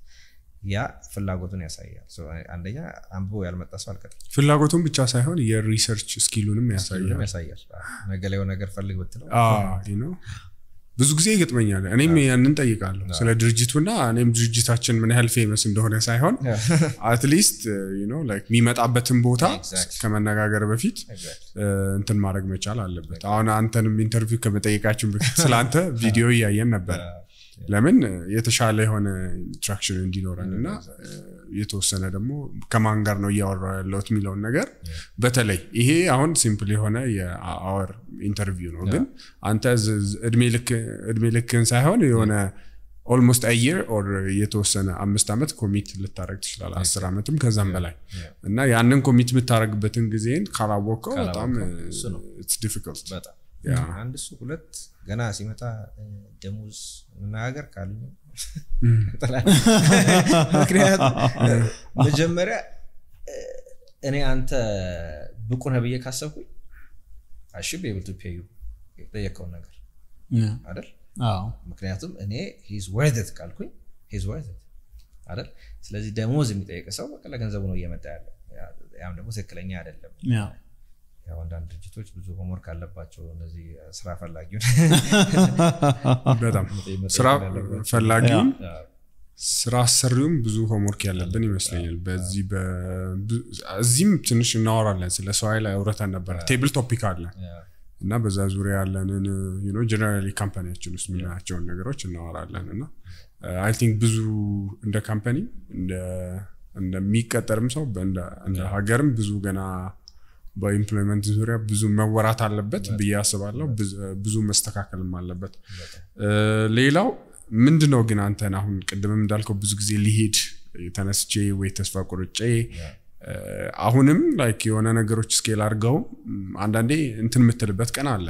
ያ ፍላጎቱን ያሳያል። አንደኛ አንብቦ ያልመጣ ሰው አልቀጥም። ፍላጎቱን ብቻ ሳይሆን የሪሰርች ስኪሉንም ያሳያል። ነገ ላይ ነገር ፈልግ ብትለው ብዙ ጊዜ ይገጥመኛል። እኔም ያንን ጠይቃለሁ ስለ ድርጅቱና እኔም ድርጅታችን ምን ያህል ፌመስ እንደሆነ ሳይሆን አትሊስት uh, የሚመጣበትን ቦታ ከመነጋገር በፊት uh, እንትን ማድረግ መቻል አለበት። አሁን አንተንም ኢንተርቪው ከመጠየቃችን በፊት ስለ አንተ ቪዲዮ እያየን ነበር። ለምን የተሻለ የሆነ ኢንትራክሽን እንዲኖረን እና የተወሰነ ደግሞ ከማን ጋር ነው እያወራ ያለሁት የሚለውን ነገር በተለይ ይሄ አሁን ሲምፕል የሆነ የአወር ኢንተርቪው ነው ግን አንተ እድሜ ልክን ሳይሆን የሆነ ኦልሞስት አየር ኦር የተወሰነ አምስት ዓመት ኮሚት ልታደረግ ትችላል አስር ዓመትም ከዛም በላይ እና ያንን ኮሚት የምታደረግበትን ጊዜን ካላወቀው በጣም በጣም አንድ እሱ ሁለት ገና ሲመጣ ደሞዝ መናገር ካሉ ምክንያቱ መጀመሪያ እኔ አንተ ብቁ ነህ ብዬ ካሰብኩኝ አሽ ቤብል ቱ ፔዩ የጠየቀውን ነገር አይደል ምክንያቱም እኔ ሂዝ ወርደት ካልኩኝ ሂዝ ወርደት አይደል ስለዚህ ደሞዝ የሚጠይቅ ሰው በቃ ለገንዘቡ ነው እየመጣ ያለው ያም ደግሞ ትክክለኛ አይደለም ያው አንዳንድ ድርጅቶች ብዙ ሆምወርክ አለባቸው እነዚህ ስራ ፈላጊውን በጣም ስራ ፈላጊውን ስራ አሰሪውም ብዙ ሆምወርክ ያለብን ይመስለኛል በዚህ እዚህም ትንሽ እናወራለን ስለ ሰው ኃይል አውርተን ነበረ። ቴብል ቶፒክ አለ እና በዛ ዙሪያ ያለንን ጀነራሊ ካምፓኒያችን ውስጥ የምናያቸውን ነገሮች እናወራለን እና አይ ቲንክ ብዙ እንደ ካምፓኒ እንደሚቀጠርም ሰው እንደ ሀገርም ብዙ ገና በኢምፕሎይመንት ዙሪያ ብዙ መወራት አለበት ብዬ አስባለሁ። ብዙ መስተካከልም አለበት። ሌላው ምንድን ነው ግን አንተን አሁን ቅድምም እንዳልከው ብዙ ጊዜ ሊሄድ ተነስቼ ወይ ተስፋ ቁርጬ አሁንም ላይክ የሆነ ነገሮች ስኬል አርገው አንዳንዴ እንትን የምትልበት ቀን አለ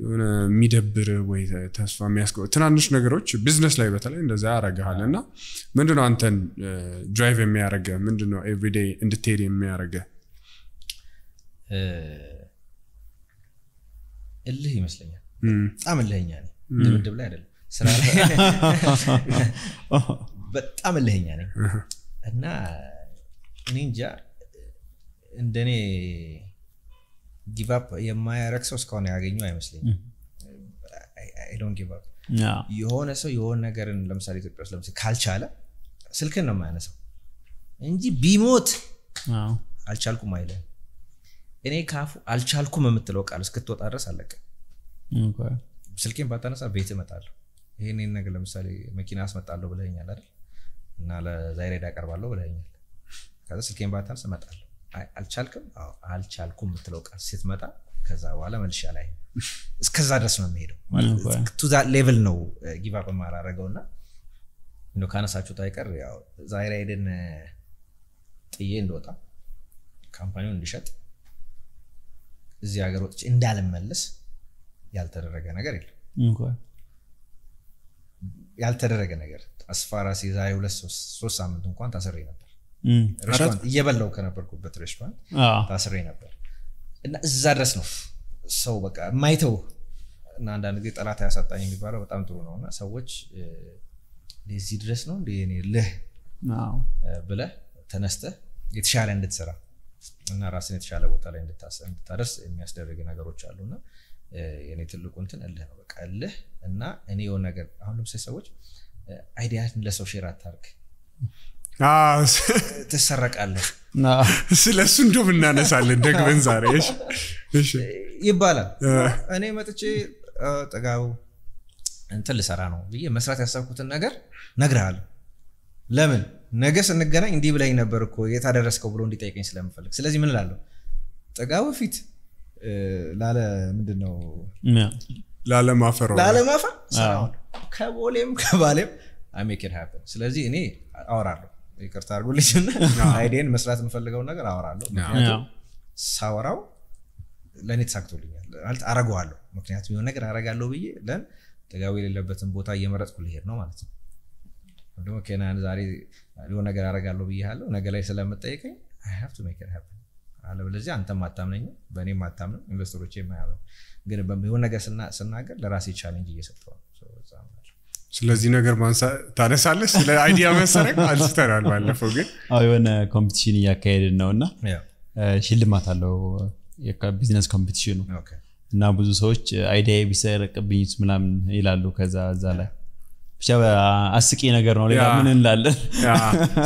የሆነ የሚደብር ወይ ተስፋ የሚያስገ ትናንሽ ነገሮች ቢዝነስ ላይ በተለይ እንደዛ ያደርግሃል እና ምንድነው አንተን ድራይቭ የሚያደርገ ምንድነው ኤቭሪዴይ እንድትሄድ የሚያደርገ እልህ ይመስለኛል። በጣም እልህኛ ነኝ። ድብድብ ላይ አይደለም፣ ስራ ላይ በጣም እልህኛ ነኝ እና እኔ እንጃ እንደኔ ጊቫፕ የማያረግ ሰው እስካሁን ያገኙ አይመስለኝም። ዶንት የሆነ ሰው የሆነ ነገርን ለምሳሌ ኢትዮጵያ ውስጥ ለምሳሌ ካልቻለ ስልክን ነው የማያነሳው እንጂ ቢሞት አልቻልኩም አይለን እኔ ካፉ አልቻልኩም የምትለው ቃል እስክትወጣ ድረስ አለቀ ስልኬን ባታነሳ ቤት እመጣለሁ ይህን ነገር ለምሳሌ መኪና አስመጣለሁ ብለኛል አይደል እና ለዛይሬዳ አቀርባለሁ ብለኛል ከዛ ስልኬን ባታነሳ እመጣለሁ አልቻልክም አልቻልኩም የምትለው ቃል ስትመጣ ከዛ በኋላ መልሻ ላይ እስከዛ ድረስ ነው የሚሄደው ቱዛ ሌቭል ነው ጊቫ በማላረገው እና እንደ ካነሳችሁት አይቀር ዛይሬድን ጥዬ እንደወጣ ካምፓኒውን እንዲሸጥ እዚህ ሀገር ወጥቼ እንዳልመለስ ያልተደረገ ነገር የለም ያልተደረገ ነገር አስፋ ራሴ ዛሬ ሁለት ሶስት ሳምንት እንኳን ታስሬ ነበር ሬስቶራንት እየበላው ከነበርኩበት ሬስቶራንት ታስሬ ነበር እና እዛ ድረስ ነው ሰው በቃ የማይተው እና አንዳንድ ጊዜ ጠላት ያሳጣኝ የሚባለው በጣም ጥሩ ነው እና ሰዎች እዚህ ድረስ ነው እንደ እኔ ልህ ብለህ ተነስተህ የተሻለ እንድትሰራ እና ራስን የተሻለ ቦታ ላይ እንድታደርስ የሚያስደርግ ነገሮች አሉ እና የኔ ትልቁ እንትን እልህ ነው በቃ እልህ እና እኔ የሆን ነገር አሁን ለምሳሌ ሰዎች አይዲያን ለሰው ሼር አታርግ ትሰረቃለህ ስለ እሱ እንደም እናነሳለን ደግመን ዛሬ ይባላል እኔ መጥቼ ጥጋቡ እንትን ልሰራ ነው ብዬ መስራት ያሰብኩትን ነገር ነግረሃል ለምን ነገ ስንገናኝ እንዲህ ብላይ ነበር እኮ የታደረስከው ብሎ እንዲጠይቀኝ ስለምፈልግ፣ ስለዚህ ምን ላለሁ ጥጋ በፊት ላለ ምንድን ነው ላለማፈር ላለማፈር ከቦሌም ከባሌም አሜክድ ሀፕን። ስለዚህ እኔ አወራለሁ፣ ይቅርታ አድርጉልኝና አይዲን መስራት የምፈልገውን ነገር አወራለሁ። ምክንያቱም ሳወራው ለእኔ ተሳክቶልኛል ማለት አረገዋለሁ። ምክንያቱም የሆነ ነገር አረጋለሁ ብዬ ለን ጥጋዊ የሌለበትን ቦታ እየመረጥኩ ልሄድ ነው ማለት ነው። ደግሞ ኬናን ዛሬ ሊሆን ነገር አደርጋለሁ ብያለሁ፣ ነገ ላይ ስለምጠይቀኝ አለበለዚያ አንተም አታምነኝም፣ በእኔም አታምንም፣ ኢንቨስተሮች ግን ነገር ስናገር ለራሴ ቻሌንጅ እየሰጠሁ ነው። ስለዚህ ነገር ታነሳለህ። ስለ አይዲያ መሰረቅ ባለፈው። ግን የሆነ ኮምፒቲሽን እያካሄድን ነው እና ሽልማት አለው ቢዝነስ ኮምፒቲሽኑ እና ብዙ ሰዎች አይዲያ ቢሰረቅብኝ ምናምን ይላሉ። ከዛ እዛ ላይ ብቻ አስቂ ነገር ነው። ሌላ ምን እንላለን?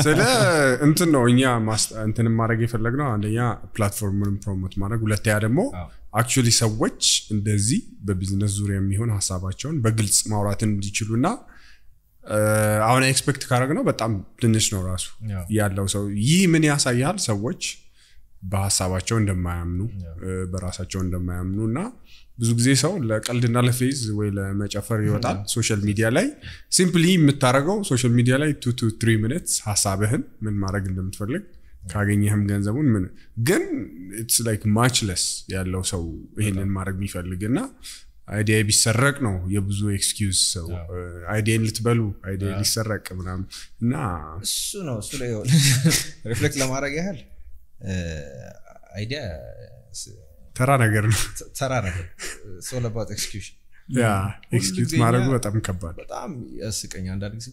ስለ እንትን ነው እኛ እንትንም ማድረግ የፈለግነው አንደኛ ፕላትፎርሙንም ፕሮሞት ማድረግ፣ ሁለተኛ ደግሞ አክቹሊ ሰዎች እንደዚህ በቢዝነስ ዙሪያ የሚሆን ሀሳባቸውን በግልጽ ማውራት እንዲችሉ እና አሁን ኤክስፔክት ነው በጣም ትንሽ ነው ራሱ ያለው ሰው። ይህ ምን ያሳያል? ሰዎች በሀሳባቸው እንደማያምኑ በራሳቸው እንደማያምኑ እና ብዙ ጊዜ ሰው ለቀልድና ለፌዝ ወይ ለመጨፈር ይወጣል ሶሻል ሚዲያ ላይ። ሲምፕሊ የምታደርገው ሶሻል ሚዲያ ላይ ቱ ቱ ትሪ ሚኒትስ ሀሳብህን ምን ማድረግ እንደምትፈልግ ካገኘህም ገንዘቡን ምን ግን ኢትስ ላይክ ማችለስ ያለው ሰው ይሄንን ማድረግ የሚፈልግ እና አይዲያ ቢሰረቅ ነው የብዙ ኤክስኪዩዝ ሰው አይዲያን ልትበሉ አይዲያ ሊሰረቅ ምናም እና እሱ ነው እሱ ላይ ሪፍሌክት ለማድረግ ያህል አይዲያ ተራ ነገር ነው ተራ ነገር ኤክስኪዩት ማድረጉ በጣም ከባድ በጣም ያስቀኝ አንዳንድ ጊዜ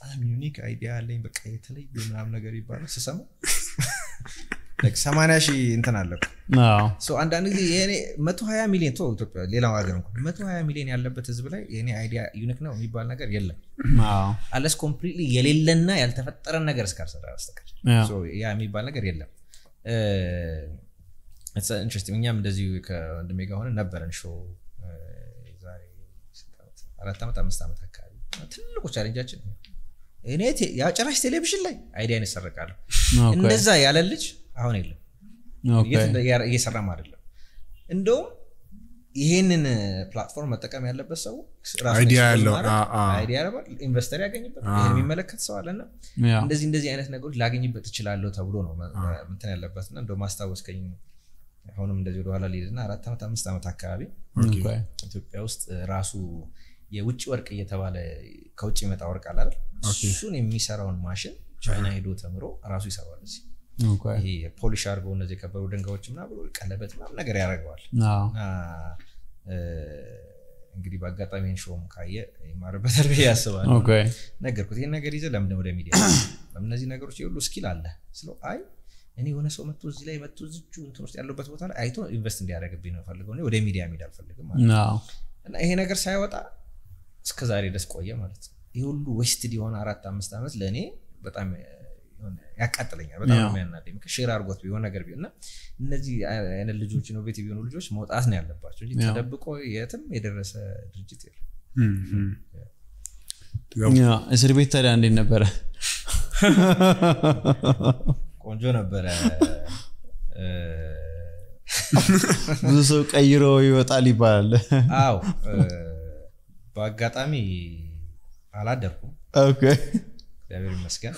በጣም ዩኒክ አይዲያ አለኝ በቃ የተለየ ምናምን ነገር ይባላል ስሰማ ሰማንያ ሺህ እንትን አለቁ አንዳንድ ጊዜ የኔ መቶ ሀያ ሚሊዮን ቶ ኢትዮጵያ ሌላው ሀገር እንኳ መቶ ሀያ ሚሊዮን ያለበት ህዝብ ላይ የኔ አይዲያ ዩኒክ ነው የሚባል ነገር የለም አለስ ኮምፕሊትሊ የሌለና ያልተፈጠረን ነገር እስካልሰራ በስተቀር ያ የሚባል ነገር የለም ኢንትረስቲንግ እኛም እንደዚሁ ከወንድሜ ጋር ሆነ ነበረን ሾ አራት ዓመት አምስት ዓመት አካባቢ ትልቁ ቻለንጃችን እኔ ጭራሽ ቴሌቪዥን ላይ አይዲያን ይሰረቃሉ እንደዛ ያለ ልጅ አሁን የለም እየሰራም አይደለም እንደውም ይሄንን ፕላትፎርም መጠቀም ያለበት ሰው ኢንቨስተር ያገኝበት የሚመለከት ሰው አለና እንደዚህ እንደዚህ አይነት ነገሮች ላገኝበት ይችላለሁ ተብሎ ነው ምትን ያለበት እና እንደ ማስታወስከኝ አሁንም እንደዚህ ወደኋላ ሊሄድና አራት ዓመት አምስት ዓመት አካባቢ ኢትዮጵያ ውስጥ ራሱ የውጭ ወርቅ እየተባለ ከውጭ ይመጣ ወርቅ አላል እሱን የሚሰራውን ማሽን ቻይና ሄዶ ተምሮ ራሱ ይሰራዋል እዚህ ፖሊሽ አድርጎ እነዚህ የከበሩ ድንጋዮች ምና ብሎ ቀለበት ምናም ነገር ያደርገዋል እንግዲህ በአጋጣሚ ሾም ካየ ይማርበታል ብዬ ያስባል ነገርኩት ይህን ነገር ይዘ ለምን ወደ ሚዲያ እነዚህ ነገሮች የሁሉ ስኪል አለ ስለው አይ እኔ የሆነ ሰው መጥቶ እዚህ ላይ መጥቶ ዝቹ እንትን ውስጥ ያለበት ቦታ ላይ አይቶ ኢንቨስት እንዲያደረግብኝ ነው ፈልገው ወደ ሚዲያ ሚድ አልፈልግም እና ይሄ ነገር ሳይወጣ እስከ ዛሬ ደስ ቆየ ማለት ነው ይህ ሁሉ ዌስትድ የሆነ አራት አምስት ዓመት ለእኔ በጣም ያቃጥለኛል በጣም የሚያናደኝ ሼር አድርጎት ቢሆን ነገር ቢሆን እና እነዚህ አይነት ልጆች ነው ቤት የሆኑ ልጆች መውጣት ነው ያለባቸው እ ተደብቆ የትም የደረሰ ድርጅት የለም እስር ቤት ታዲያ እንዴት ነበረ ቆንጆ ነበረ ብዙ ሰው ቀይሮ ይወጣል ይባላል አው በአጋጣሚ አላደርኩም እግዚአብሔር ይመስገን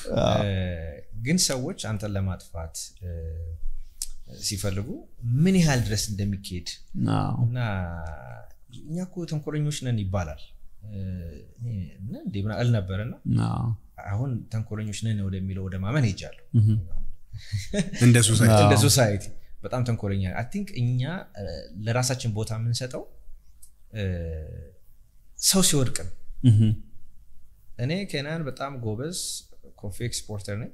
ግን ሰዎች አንተን ለማጥፋት ሲፈልጉ ምን ያህል ድረስ እንደሚካሄድ እና እኛ ኮ ተንኮለኞች ነን ይባላል እንዴ ነበረና አሁን ተንኮለኞች ነን ወደሚለው ወደ ማመን ሄጃለሁ እንደ ሶሳይቲ እንደ ሶሳይቲ በጣም ተንኮለኛ አይ ቲንክ እኛ ለራሳችን ቦታ የምንሰጠው ሰው ሲወድቅ እኔ ኬናን በጣም ጎበዝ ኮፊ ኤክስፖርተር ነኝ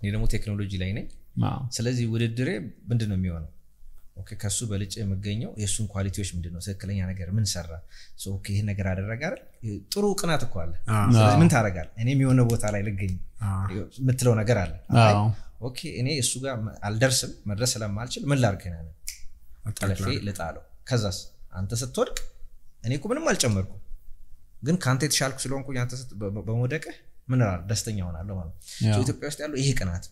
እኔ ደግሞ ቴክኖሎጂ ላይ ነኝ ስለዚህ ውድድሬ ምንድን ነው የሚሆነው ከሱ በልጭ የምገኘው የእሱን ኳሊቲዎች ምንድን ነው ትክክለኛ ነገር ምን ሰራ ይህን ነገር አደረገ ጥሩ ቅናት እኮ አለ ምን ታደረጋል እኔም የሆነ ቦታ ላይ ልገኝ የምትለው ነገር አለ ኦኬ እኔ እሱ ጋር አልደርስም መድረስ ስለማልችል ምን ላርግ ጠለፌ ልጣለው ከዛስ አንተ ስትወድቅ እኔ እኮ ምንም አልጨመርኩ ግን ከአንተ የተሻልኩ ስለሆንኩ አንተ በመውደቅህ ምን ደስተኛ ሆናለሁ ማለት ኢትዮጵያ ውስጥ ያለው ይሄ ቅናት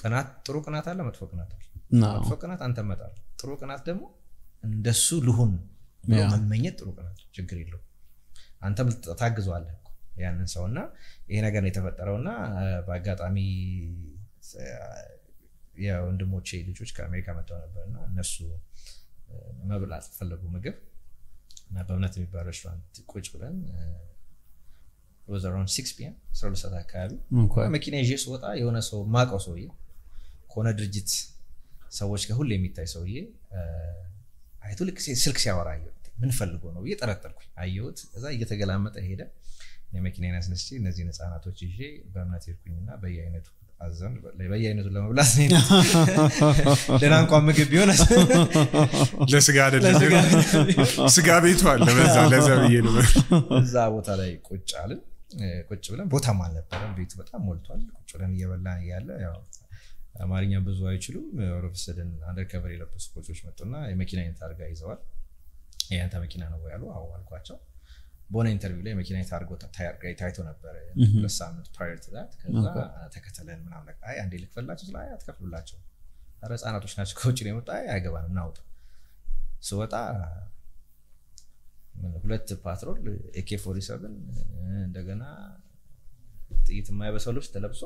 ቅናት ጥሩ ቅናት አለ መጥፎ ቅናት አለ መጥፎ ቅናት አንተ መጣል፣ ጥሩ ቅናት ደግሞ እንደሱ ልሁን መመኘት ጥሩ ቅናት፣ ችግር የለው አንተም ታግዘዋለ ያንን ሰው እና ይሄ ነገር ነው የተፈጠረው እና በአጋጣሚ የወንድሞቼ ልጆች ከአሜሪካ መጥተው ነበር እና እነሱ መብላት ፈለጉ ምግብ እና በእምነት የሚባል ሬስቶራንት ቁጭ ብለን ሮዘራን ሲክስ ፒኤም አስራ ሰዓት አካባቢ መኪና ይዤ ስወጣ የሆነ ሰው ማቀው ሰውዬ ከሆነ ድርጅት ሰዎች ጋር ሁሌ የሚታይ ሰውዬ አይቶ ልክ ስልክ ሲያወራ አየሁት። ምን ፈልጎ ነው ብዬ ጠረጠርኩኝ። አየሁት። እዛ እየተገላመጠ ሄደ። የመኪናዬን አስነስቼ እነዚህን ህፃናቶች ይዤ በእምነት ሄድኩኝና በየአይነቱ አዘን በየአይነቱ ለመብላት ደህና እንኳን ምግብ ቢሆን ለስጋ ስጋ ቤቱ አለ በዛ ለዛ ብዬ ነው እዛ ቦታ ላይ ቁጭ አልን ቁጭ ብለን ቦታም አልነበረም ቤቱ በጣም ሞልቷል ቁጭ ብለን እየበላን እያለ አማርኛ ብዙ አይችሉም። ኦሎፍሰደን አንደር ከቨር የለበሱ ኮቾች መጡና የመኪና አይነት አርጋ ይዘዋል። የአንተ መኪና ነው ያሉ? አዎ አልኳቸው። በሆነ ኢንተርቪው ላይ መኪና የታርጎ ታይቶ ነበረ ሁለት ሳምንት ፕራየር ቱ ዛት። ከዛ ተከተለን ምናምን በቃ አይ አንዴ ልክፈላቸው ስለ አትከፍሉላቸው፣ ኧረ ህጻናቶች ናቸው ከውጭ ነው የመጣ አይገባንም፣ እናውጡ። ስወጣ ሁለት ፓትሮል ኤኬ ፎርቲ ሰብን እንደገና ጥይት የማይበሰው ልብስ ተለብሶ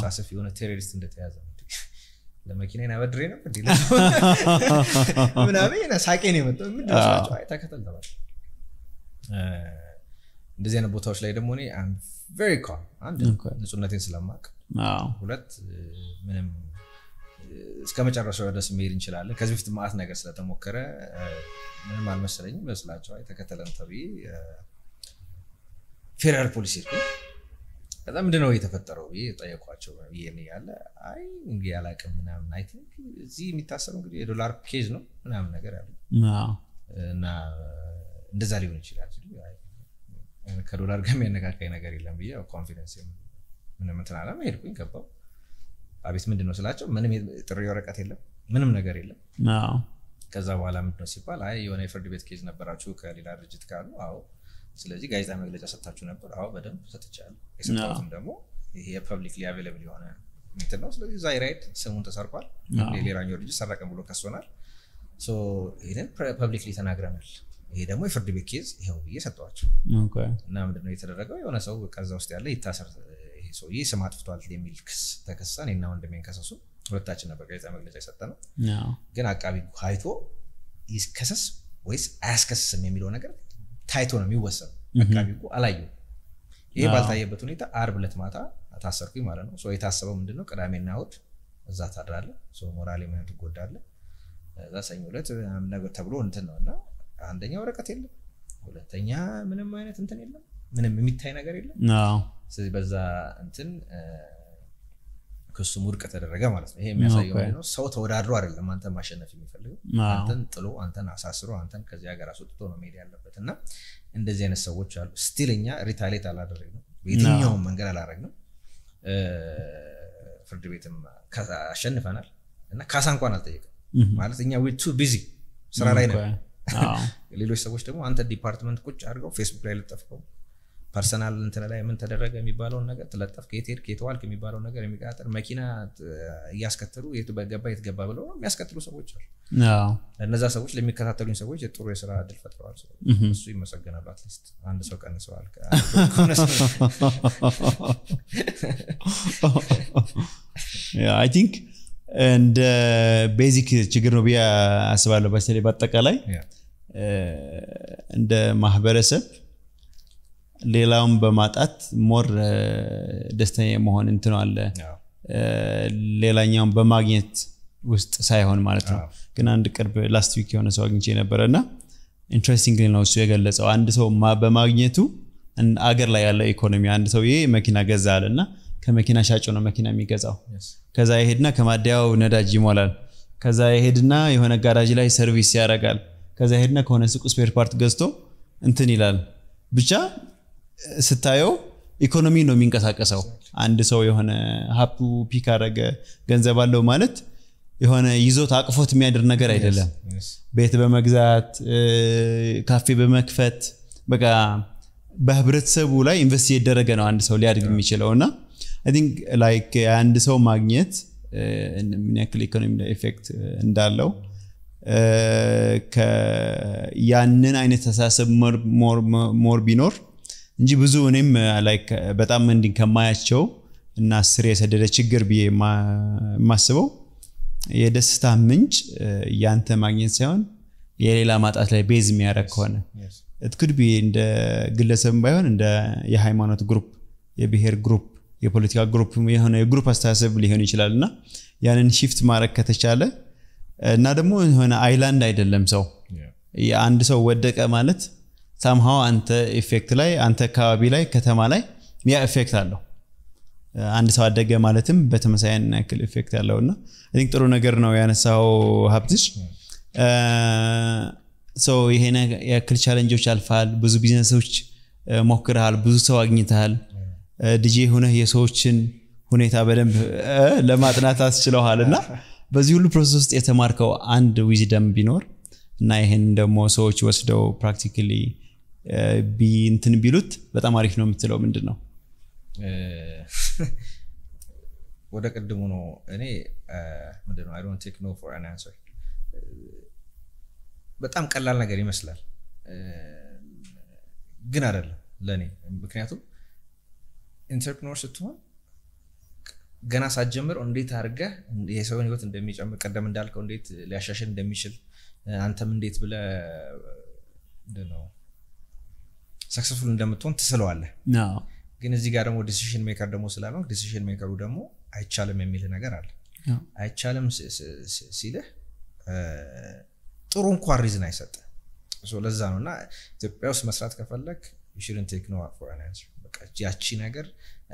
ሳሰፊ የሆነ ቴሮሪስት እንደተያዘ ነው ለመኪና አበድሬ ነው ምናምን ሳቄ ነው የመጣው ምንድነው ተከተልተባል እንደዚህ አይነት ቦታዎች ላይ ደግሞ እኔ ቨሪ ካም አንድ ንጹነቴን ስለማቅ ሁለት ምንም እስከ መጨረሻው ድረስ መሄድ እንችላለን ከዚህ በፊት ማአት ነገር ስለተሞከረ ምንም አልመሰለኝም ይመስላቸዋ የተከተለን ተብዬ ፌዴራል ፖሊስ ሄድኩኝ ከዛ ምንድነው የተፈጠረው ብዬ ጠየኳቸው ያለ አይ እንግዲህ አላውቅም ምናምን አይ ቲንክ እዚህ የሚታሰሩ እንግዲህ የዶላር ኬዝ ነው ምናምን ነገር ያሉ እና እንደዛ ሊሆን ይችላል ከዶላር ጋር የሚያነካካኝ ነገር የለም ብዬ ኮንፊደንስ ምንም እንትን አለ ሄድኩኝ ገባው አቤት ምንድን ነው ስላቸው ምንም ጥሪ ወረቀት የለም ምንም ነገር የለም ከዛ በኋላ ምንድነው ሲባል አይ የሆነ የፍርድ ቤት ኬዝ ነበራችሁ ከሌላ ድርጅት ካሉ አዎ ስለዚህ ጋዜጣ መግለጫ ሰጥታችሁ ነበር? አዎ በደንብ ሰጥቻለሁ። የሰጣትም ደግሞ ይሄ የፐብሊክሊ አቬለብል የሆነ ምትል ነው። ስለዚህ ዛይራይድ ስሙን ተሰርቋል። ሌላኛው ልጅ ሰረቀን ብሎ ከሶናል። ይህንን ፐብሊክሊ ተናግረናል። ይሄ ደግሞ የፍርድ ቤት ኬዝ ይኸው ብዬ ሰጠዋቸው እና ምንድነው የተደረገው? የሆነ ሰው ከዛ ውስጥ ያለ ይታሰር፣ ይሄ ሰውዬ ስም አጥፍቷል የሚል ክስ ተከሳን እና ወንድሜን ከሰሱ። ሁለታችን ነበር ጋዜጣ መግለጫ የሰጠ ነው። ግን አቃቢ ሀይቶ ይከሰስ ወይስ አያስከስስም የሚለው ነገር ታይቶ ነው የሚወሰኑ አካባቢ ህጉ አላየው። ይሄ ባልታየበት ሁኔታ አርብ ዕለት ማታ ታሰርኩኝ ማለት ነው። የታሰበው ምንድነው ቅዳሜና እሑድ እዛ ታድራለ፣ ሞራሌ ምን ትጎዳለ። እዛ ሰኞ ነገር ተብሎ እንትን ነው እና አንደኛ ወረቀት የለም፣ ሁለተኛ ምንም አይነት እንትን የለም፣ ምንም የሚታይ ነገር የለም። ስለዚህ በዛ እንትን ክሱም ውድቅ ተደረገ ማለት ነው። ይሄ የሚያሳየው ነው ሰው ተወዳድሮ አይደለም አንተን ማሸነፍ የሚፈልገው አንተን ጥሎ አንተን አሳስሮ አንተን ከዚህ ሀገር አስወጥቶ ነው መሄድ ያለበት እና እንደዚህ አይነት ሰዎች አሉ። ስቲል እኛ ሪታሌት ነው የትኛውም መንገድ ነው ፍርድ ቤትም አሸንፈናል እና ካሳ እንኳን አልጠየቅም ማለት እኛ ቱ ቢዚ ስራ ላይ ነው። ሌሎች ሰዎች ደግሞ አንተ ዲፓርትመንት ቁጭ አድርገው ፌስቡክ ላይ ልጠፍቀው ፐርሰናል እንትን ላይ ምን ተደረገ የሚባለውን ነገር ትለጠፍ፣ ከየት ሄድክ፣ የሚባለውን ነገር የሚቀጥል መኪና እያስከተሉ የት በገባ የትገባ ብለው የሚያስከትሉ ሰዎች አሉ። ለእነዛ ሰዎች ለሚከታተሉኝ ሰዎች ጥሩ የስራ እድል ፈጥረዋል። እሱ ይመሰገናል። አትሊስት አንድ ሰው ቀን አይ ቲንክ እንደ ቤዚክ ችግር ነው ብዬ አስባለሁ። በተለይ በአጠቃላይ uh, እንደ ማህበረሰብ ሌላውን በማጣት ሞር ደስተኛ የመሆን እንትነ አለ ሌላኛውን በማግኘት ውስጥ ሳይሆን ማለት ነው ግን አንድ ቅርብ ላስት ዊክ የሆነ ሰው አግኝቼ ነበረ እና ኢንትረስቲንግ ነው እሱ የገለጸው አንድ ሰው በማግኘቱ አገር ላይ ያለው ኢኮኖሚ አንድ ሰው ይሄ መኪና ገዛ አለ እና ከመኪና ሻጭ ነው መኪና የሚገዛው ከዛ የሄድና ከማደያው ነዳጅ ይሞላል ከዛ የሄድና የሆነ ጋራጅ ላይ ሰርቪስ ያደርጋል ከዛ የሄድና ከሆነ ሱቅ ስፔር ፓርት ገዝቶ እንትን ይላል ብቻ ስታየው ኢኮኖሚ ነው የሚንቀሳቀሰው አንድ ሰው የሆነ ሀብቱ ፒክ አረገ ገንዘብ አለው ማለት የሆነ ይዞት አቅፎት የሚያድር ነገር አይደለም ቤት በመግዛት ካፌ በመክፈት በቃ በህብረተሰቡ ላይ ኢንቨስት እየደረገ ነው አንድ ሰው ሊያድግ የሚችለው እና ቲንክ ላይክ አንድ ሰው ማግኘት ምን ያክል ኢኮኖሚ ኤፌክት እንዳለው ያንን አይነት ተሳሰብ ሞር ቢኖር እንጂ ብዙ እኔም ላይክ በጣም እንዲህ ከማያቸው እና ስር የሰደደ ችግር ብዬ የማስበው የደስታ ምንጭ ያንተ ማግኘት ሳይሆን የሌላ ማጣት ላይ ቤዝ የሚያደረግ ከሆነ እትክድ ብዬ እንደ ግለሰብ ባይሆን እንደ የሃይማኖት ግሩፕ፣ የብሔር ግሩፕ፣ የፖለቲካ ግሩፕ የሆነ የግሩፕ አስተሳሰብ ሊሆን ይችላል እና ያንን ሺፍት ማድረግ ከተቻለ እና ደግሞ የሆነ አይላንድ አይደለም ሰው የአንድ ሰው ወደቀ ማለት ሳምሃው አንተ ኢፌክት ላይ አንተ አካባቢ ላይ ከተማ ላይ ያ ኢፌክት አለው አንድ ሰው አደገ ማለትም በተመሳሳይ ያክል ኢፌክት ያለው እና ቲንክ ጥሩ ነገር ነው ያነሳው ሀብትሽ ሰው ይሄን ያክል ቻለንጆች አልፋል ብዙ ቢዝነሶች ሞክረሃል ብዙ ሰው አግኝተሃል ዲጄ ሆነ የሰዎችን ሁኔታ በደንብ ለማጥናት አስችለዋል እና በዚህ ሁሉ ፕሮሰስ ውስጥ የተማርከው አንድ ዊዝደም ቢኖር እና ይህን ደግሞ ሰዎች ወስደው ፕራክቲካሊ እንትን ቢሉት በጣም አሪፍ ነው የምትለው ምንድን ነው? ወደ ቅድሙ ነው። እኔ ምንድን አይ ዶንት ቴክ ኖ ፎር አን አንሰር በጣም ቀላል ነገር ይመስላል፣ ግን አይደለም ለእኔ። ምክንያቱም ኢንተርፕኖር ስትሆን ገና ሳትጀምር እንዴት አድርገህ የሰውን ህይወት እንደሚጨምር ቀደም እንዳልከው እንዴት ሊያሻሽል እንደሚችል አንተም እንዴት ብለህ ነው ሰክሰስፉል እንደምትሆን ትስለዋለህ። ግን እዚህ ጋር ደግሞ ዲሲሽን ሜከር ደግሞ ስላልሆንክ ዲሲሽን ሜከሩ ደግሞ አይቻልም የሚል ነገር አለ። አይቻልም ሲልህ ጥሩ እንኳን ሪዝን አይሰጥ። ለዛ ነው እና ኢትዮጵያ ውስጥ መስራት ከፈለግ ሽርን ቴክ ያቺ ነገር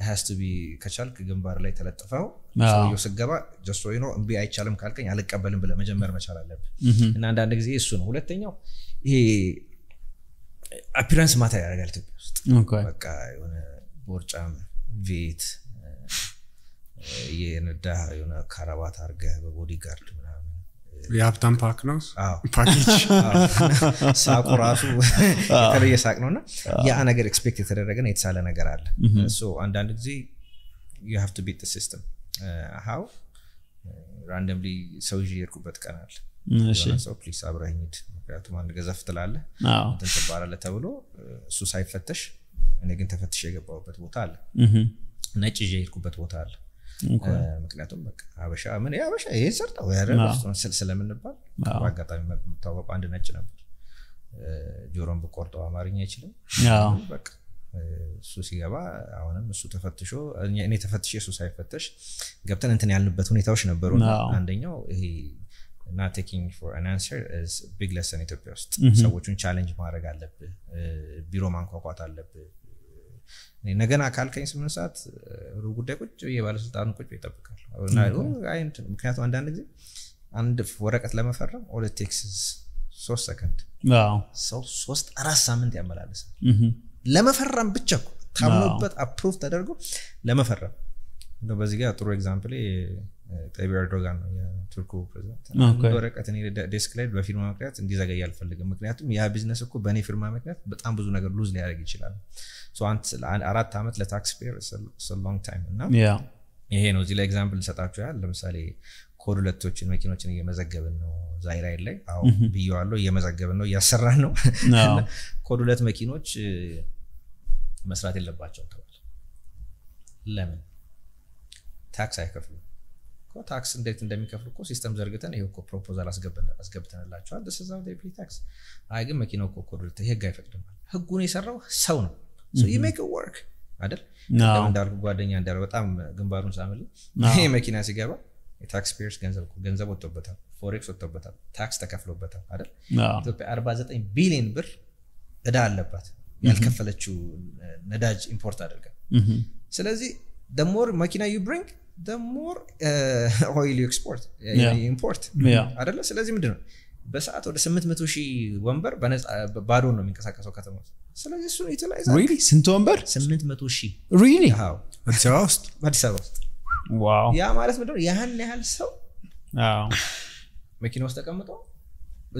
ሀስ ቢ ከቻልክ ግንባር ላይ ተለጥፈው ስገባ ጀስቶ ኖ እንቢ አይቻልም ካልቀኝ አልቀበልም ብለ መጀመር መቻል አለብ እና አንዳንድ ጊዜ እሱ ነው። ሁለተኛው ይሄ አፒራንስ ማታ ያደርጋል ኢትዮጵያ ውስጥ በቃ የሆነ ቦርጫም ቤት የነዳ የሆነ ካራባት አርገ በቦዲ ጋርድ ምናምን የሀብታም ፓክ ነው ሳቁ ራሱ የተለየ ሳቅ ነው እና ያ ነገር ኤክስፔክት የተደረገ የተሳለ ነገር አለ አንዳንድ ጊዜ ዩ ሃቭ ቱ ቢት ሲስተም ሀው ራንደምሊ ሰው ይዤ የሄድኩበት ቀን ሰው ፕሊስ አብረህ ሂድ ምክንያቱም አንድ ገዘፍ ትላለ ትን ትባላለ ተብሎ እሱ ሳይፈተሽ እኔ ግን ተፈትሽ የገባሁበት ቦታ አለ ነጭ ይዤ የሄድኩበት ቦታ አለ ምክንያቱም አበሻ ምን አበሻ ይሄ ሰርተው ስለምንባል በአጋጣሚ የምታወቁ አንድ ነጭ ነበር ጆሮን ብቆርጠው አማርኛ አይችልም በቃ እሱ ሲገባ አሁንም እሱ ተፈትሾ እኔ ተፈትሽ እሱ ሳይፈተሽ ገብተን እንትን ያልንበት ሁኔታዎች ነበሩ አንደኛው ይሄ እና ቴኪንግ ፎር አን አንሰር ቢግ ለሰን ኢትዮጵያ ውስጥ ሰዎቹን ቻሌንጅ ማድረግ አለብ uh, ቢሮ ማንኳኳት አለብ ነገን አካልከኝ ስምንት ሰዓት uh, ሩብ ጉዳይ ቁጭ የባለስልጣኑ ቁጭ ይጠብቃል mm-hmm. ምክንያቱም አንዳንድ ጊዜ አንድ ወረቀት ለመፈረም ኦል ቴክስስ ሶስት ሰከንድ ሰው ሶስት አራት ሳምንት ያመላለሳል mm-hmm. ለመፈረም ብቻ ታምኖበት አፕሩቭ ተደርጎ ለመፈረም በዚህ ጋር ጥሩ ኤግዛምፕል ጠቢ ኤርዶጋን ነው የቱርኩ ፕሬዚዳንት ወረቀት ዴስክ ላይ በፊርማ ምክንያት እንዲዘገይ አልፈልግም ምክንያቱም ያ ቢዝነስ እኮ በእኔ ፊርማ ምክንያት በጣም ብዙ ነገር ሉዝ ሊያደርግ ይችላል አራት ዓመት ለታክስ ፔር ሎንግ ታይም እና ይሄ ነው እዚህ ላይ ኤግዛምፕል ልሰጣችሁ ያህል ለምሳሌ ኮድ ሁለቶችን መኪኖችን እየመዘገብን ነው ዛይራይድ ላይ አሁ ብየዋለው እየመዘገብን ነው እያሰራን ነው ኮድ ሁለት መኪኖች መስራት የለባቸው ተባል ለምን ታክስ አይከፍሉ ታክስ እንዴት እንደሚከፍሉ እኮ ሲስተም ዘርግተን ይሄ እኮ ፕሮፖዛል አስገብተንላቸዋል። ስዛ ታክስ አይ ግን መኪናው እኮ ኮድ ህግ አይፈቅድም። ህጉን የሰራው ሰው ነው ሜክ ወርክ አይደል? እንዳልኩ ጓደኛ እንዳለ በጣም ግንባሩን ሳምል ይሄ መኪና ሲገባ የታክስ ፔርስ ገንዘብ ወጥቶበታል፣ ፎሬክስ ወጥቶበታል፣ ታክስ ተከፍሎበታል አይደል? ኢትዮጵያ 49 ቢሊዮን ብር እዳ አለባት ያልከፈለችው ነዳጅ ኢምፖርት አድርጋ። ስለዚህ ደሞር መኪና ዩ ብሪንግ ሞር ኦይል ኤክስፖርት ኢምፖርት አደለ ስለዚህ ምንድን ነው በሰዓት ወደ 800 ሺህ ወንበር ባዶ ነው የሚንቀሳቀሰው ከተማ ስለዚህ እሱ ዩቲላይዝ ስንት ወንበር 800 ሺህ አዲስ አበባ ውስጥ ያ ማለት ምንድ ነው ያህን ያህል ሰው መኪና ውስጥ ተቀምጦ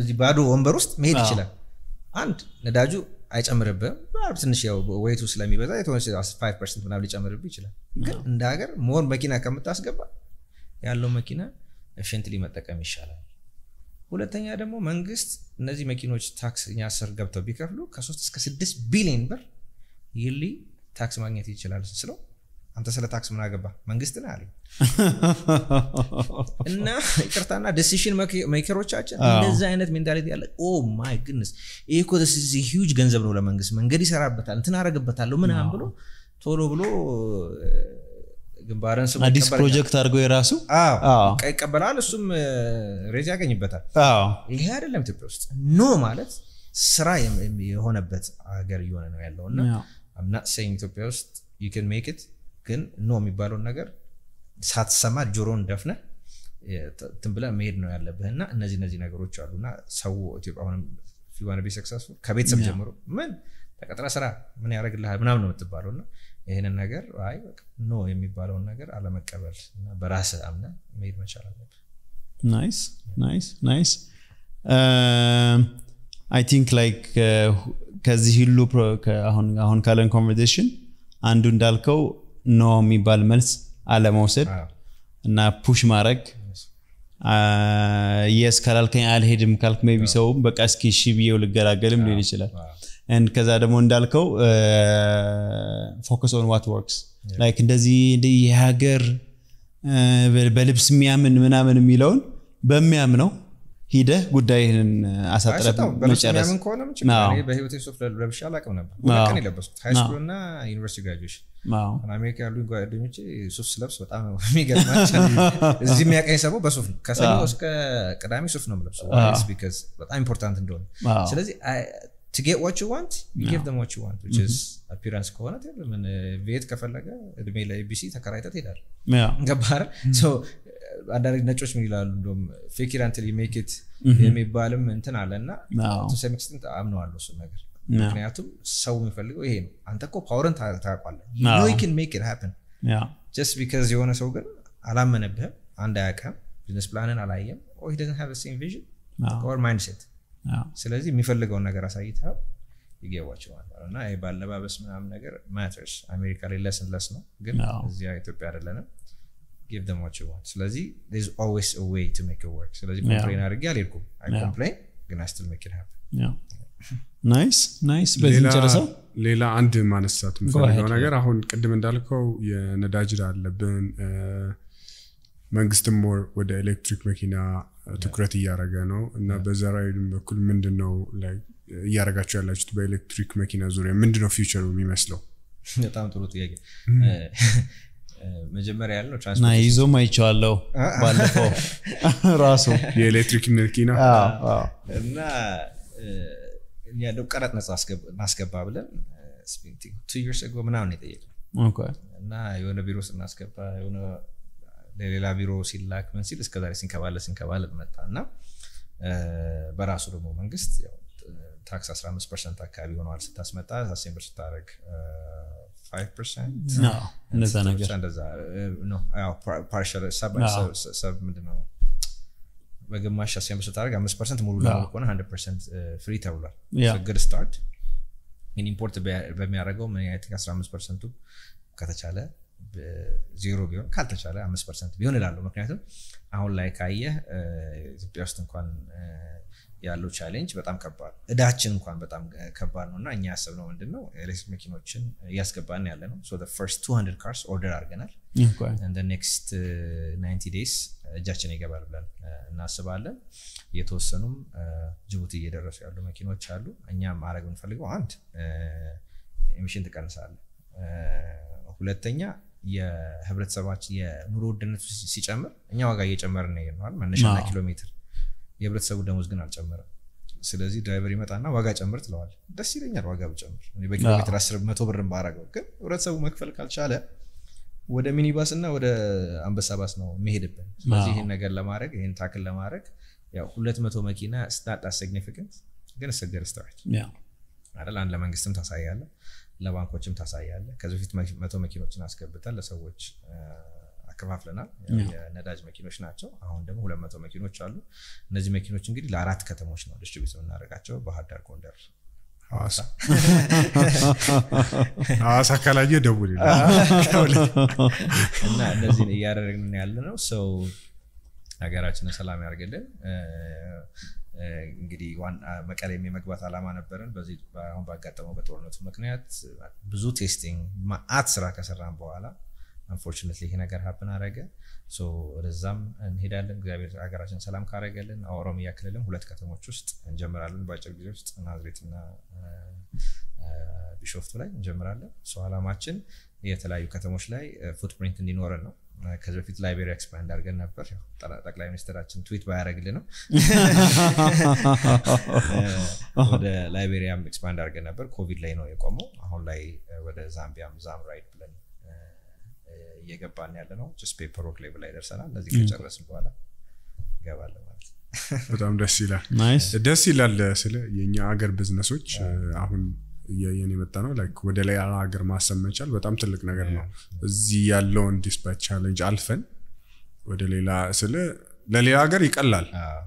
እዚህ ባዶ ወንበር ውስጥ መሄድ ይችላል አንድ ነዳጁ አይጨምርብም ትንሽ ያው ወይቱ ስለሚበዛ የተሆነች ፋይቭ ፐርሰንት ሊጨምርብ ይችላል ግን እንደ ሀገር ሞር መኪና ከምታስገባ ያለው መኪና ኤፊሽንትሊ መጠቀም ይሻላል ሁለተኛ ደግሞ መንግስት እነዚህ መኪኖች ታክስ እኛ ስር ገብተው ቢከፍሉ ከሶስት እስከ ስድስት ቢሊዮን ብር ይሊ ታክስ ማግኘት ይችላል ስለው አንተ ስለ ታክስ ምን አገባ መንግስት ነ አለኝ እና ይቅርታና ዲሲሽን ሜከሮቻችን እንደዚህ አይነት ሜንታሊቲ ያለ ኦ ማይ ግንስ ይህ እኮ ሂውጅ ገንዘብ ነው ለመንግስት መንገድ ይሰራበታል እንትን አረግበታለሁ ምናም ብሎ ቶሎ ብሎ ግንባረን ስም አዲስ ፕሮጀክት አድርጎ የራሱ ይቀበላል እሱም ሬዝ ያገኝበታል ይሄ አይደለም ኢትዮጵያ ውስጥ ኖ ማለት ስራ የሆነበት ሀገር እየሆነ ነው ያለው እና ኢትዮጵያ ውስጥ ዩ ሜክ ት ግን ኖ የሚባለውን ነገር ሳትሰማ ጆሮን ደፍነ ትን ብለ መሄድ ነው ያለብህ እና እነዚህ እነዚህ ነገሮች አሉ እና ሰው ኢትዮጵያ አሁንም ሰክሰሱ ከቤተሰብ ጀምሮ ምን ተቀጥረ ስራ ምን ያደረግልሃል ምናምን ነው የምትባለው እና ይህንን ነገር አይ ኖ የሚባለውን ነገር አለመቀበል እና በራስ አምነ መሄድ መቻል አለብ ናይስ ናይስ ናይስ አይ ቲንክ ላይክ ከዚህ ሁሉ አሁን ካለን ኮንቨርሴሽን አንዱ እንዳልከው ኖ የሚባል መልስ አለመውሰድ እና ፑሽ ማድረግ የስ ካላልከኝ አልሄድም ካልክ ቢ ሰውም በቃ እስኪ ሺ ብዬው ልገላገልም ሊሆን ይችላል ከዛ ደግሞ እንዳልከው ፎከስ ኦን ዋት ወርክስ ላይክ እንደዚህ የሀገር በልብስ የሚያምን ምናምን የሚለውን በሚያምነው ሂደህ ጉዳይህን አሳጥረህ መጨረስ ከሆነ በህይወቴ ሱፍ ለብሼ አላውቅም ነበር። ቀን የለበስኩት ሃይስኩል እና ዩኒቨርሲቲ ግራጁዌሽን አሜሪካ ያሉ ጓደኞቼ ሱፍ ስለብስ በጣም የሚገርማቸው እዚህ የሚያቀኝ ሰው በሱፍ ነው። ከሰኞ እስከ ቅዳሜ ሱፍ ነው የምለብሰው በጣም ኢምፖርታንት እንደሆነ ስለዚህ to get what you want you no. give them what you want which mm ከሆነ ቤት ከፈለገ እድሜ ለኤቢሲ ተከራይተህ ትሄዳለህ ገባህ አንዳንድ ነጮች ምን ይላሉ እንደም ፌክ ኢት ሜክ ኢት የሚባልም እንትን አለ እና ቱሰም አምነዋለ እሱ ነገር ምክንያቱም ሰው የሚፈልገው ይሄ ነው አንተ ኮ ፓወርን ታውቃለህ ን ሜክ ኢት ሀፕን ጀስት ቢካዝ የሆነ ሰው ግን አላመነብህም አንድ አያቀም ቢዝነስ ፕላንን አላየም ኦር ሂ ሀቭ ሴም ቪዥን ኦር ማይንድሴት ስለዚህ የሚፈልገውን ነገር አሳይተው ይገባቸዋል እና ይህ ባለባበስ ምናምን ነገር ማተርስ አሜሪካ ላይ ለስን ለስ ነው ግን እዚያ ኢትዮጵያ አይደለንም ጊቭ ደም ዋት ዩ ዋንት ስለዚህ ዜር ኢዝ አ ዌይ ቱ ሜክ ኢት ወርክ ስለዚህ ኮምፕሌን አድርጌ አልሄድኩም አይ ኮምፕሌን ግን አይ ስቲል ሜክ ኢት ሃፕን ናይስ ናይስ በዚህ ጨርሰው ሌላ አንድ ማነሳት የምፈልገው ነገር አሁን ቅድም እንዳልከው የነዳጅ አለብን መንግስትም ሞር ወደ ኤሌክትሪክ መኪና ትኩረት እያደረገ ነው እና በዘራ በኩል ምንድን ነው እያደረጋቸው ያላችሁት በኤሌክትሪክ መኪና ዙሪያ ምንድን ነው ፊውቸሩ የሚመስለው በጣም ጥሩ ጥያቄ መጀመሪያ ያለው ትራንስፖርት ይዞ አይቼዋለሁ ባለፈው ራሱ የኤሌክትሪክ መኪና እና እኛ ያለው ቀረጥ ነጻ እናስገባ ብለን ቱ ርስ ጎ ምናምን የጠየቅ እና የሆነ ቢሮ ስናስገባ የሆነ ለሌላ ቢሮ ሲላክ ምን ሲል እስከዛሬ ሲንከባለ ሲንከባለ መጣ እና በራሱ ደግሞ መንግስት ታክስ 15 ፐርሰንት አካባቢ ሆነዋል ስታስመጣ አሴምብር ስታደረግ No, እንደዛ ነገር ሰብ ምንድነው በግማሽ አስያም ስታደርግ አምስት ፐርሰንት ሙሉ ለሙሉ ከሆነ ሀንድ ፐርሰንት ፍሪ ተብሏል ግድ ስታርት ግን ኢምፖርት በሚያደርገው ምን አስራ አምስት ፐርሰንቱ ከተቻለ ዜሮ ቢሆን ካልተቻለ አምስት ፐርሰንት ቢሆን ይላሉ ምክንያቱም አሁን ላይ ካየህ ኢትዮጵያ ውስጥ እንኳን ያለው ቻሌንጅ በጣም ከባድ እዳችን እንኳን በጣም ከባድ ነው እና እኛ ያሰብነው ምንድን ነው ኤሌክትሪክ መኪኖችን እያስገባን ያለ ነው ፈርስት ካርስ ኦርደር አድርገናል ኔክስት 90 ዴይስ እጃችን ይገባል ብለን እናስባለን የተወሰኑም ጅቡቲ እየደረሱ ያሉ መኪኖች አሉ እኛም ማድረግ የምንፈልገው አንድ ኤሚሽን ትቀንሳለ ሁለተኛ የህብረተሰባችን የኑሮ ውድነቱ ሲጨምር እኛ ዋጋ እየጨመርን ነው ይነዋል መነሻና ኪሎ ሜትር የህብረተሰቡ ደሞዝ ግን አልጨመረም። ስለዚህ ድራይቨር ይመጣና ዋጋ ጨምር ትለዋል። ደስ ይለኛል ዋጋ ብጨምር በኪሎ ሜትር አስር መቶ ብርን ባረገው፣ ግን ህብረተሰቡ መክፈል ካልቻለ ወደ ሚኒባስ እና ወደ አንበሳ ባስ ነው የሚሄድብን። ስለዚህ ይህን ነገር ለማድረግ ይህን ታክል ለማድረግ ያው ሁለት መቶ መኪና ስታጣ ሲግኒፊካንት ግን ስገር ስተዋል አይደል አንድ ለመንግስትም ታሳያለን ለባንኮችም ታሳያለ። ከዚ በፊት መቶ መኪኖችን አስገብተን ለሰዎች አከፋፍለናል። የነዳጅ መኪኖች ናቸው። አሁን ደግሞ ሁለት መቶ መኪኖች አሉ። እነዚህ መኪኖች እንግዲህ ለአራት ከተሞች ነው ዲስትሪቢት የምናደርጋቸው፣ ባህር ዳር፣ ጎንደር ሐዋሳ አካላየ ደውል እና እነዚህን እያደረግን ያለ ነው። ሰው ሀገራችንን ሰላም ያደርግልን። እንግዲህ መቀሌም የመግባት አላማ ነበረን። በዚህ አሁን ባጋጠመው በጦርነቱ ምክንያት ብዙ ቴስቲንግ ማአት ስራ ከሰራን በኋላ አንፎርቹኔትሊ ይሄ ነገር ሀብን አረገ። ወደዛም እንሄዳለን። እግዚአብሔር ሀገራችን ሰላም ካረገልን ኦሮሚያ ክልልም ሁለት ከተሞች ውስጥ እንጀምራለን። በአጭር ጊዜ ውስጥ ናዝሬትና ቢሾፍቱ ላይ እንጀምራለን። ሰው አላማችን የተለያዩ ከተሞች ላይ ፉትፕሪንት እንዲኖረን ነው። ከዚህ በፊት ላይቤሪያ ኤክስፓንድ አድርገን ነበር ጠቅላይ ሚኒስትራችን ትዊት ባያደረግልንም ወደ ላይቤሪያም ኤክስፓንድ አድርገን ነበር ኮቪድ ላይ ነው የቆመው አሁን ላይ ወደ ዛምቢያም ዛም ራይድ ብለን እየገባን ያለ ነው ስ ፔፐር ወርክ ሌቭል ላይ ደርሰናል እነዚህ ከጨረስን በኋላ እገባለሁ ማለት በጣም ደስ ይላል ደስ ይላል ስለ የእኛ አገር ብዝነሶች አሁን እያየን የመጣ ነው። ላይክ ወደ ላይ ሀገር ማሰብ መቻል በጣም ትልቅ ነገር ነው። እዚህ ያለውን ዲስፓች ቻለንጅ አልፈን ወደ ሌላ ስል ለሌላ ሀገር ይቀላል፣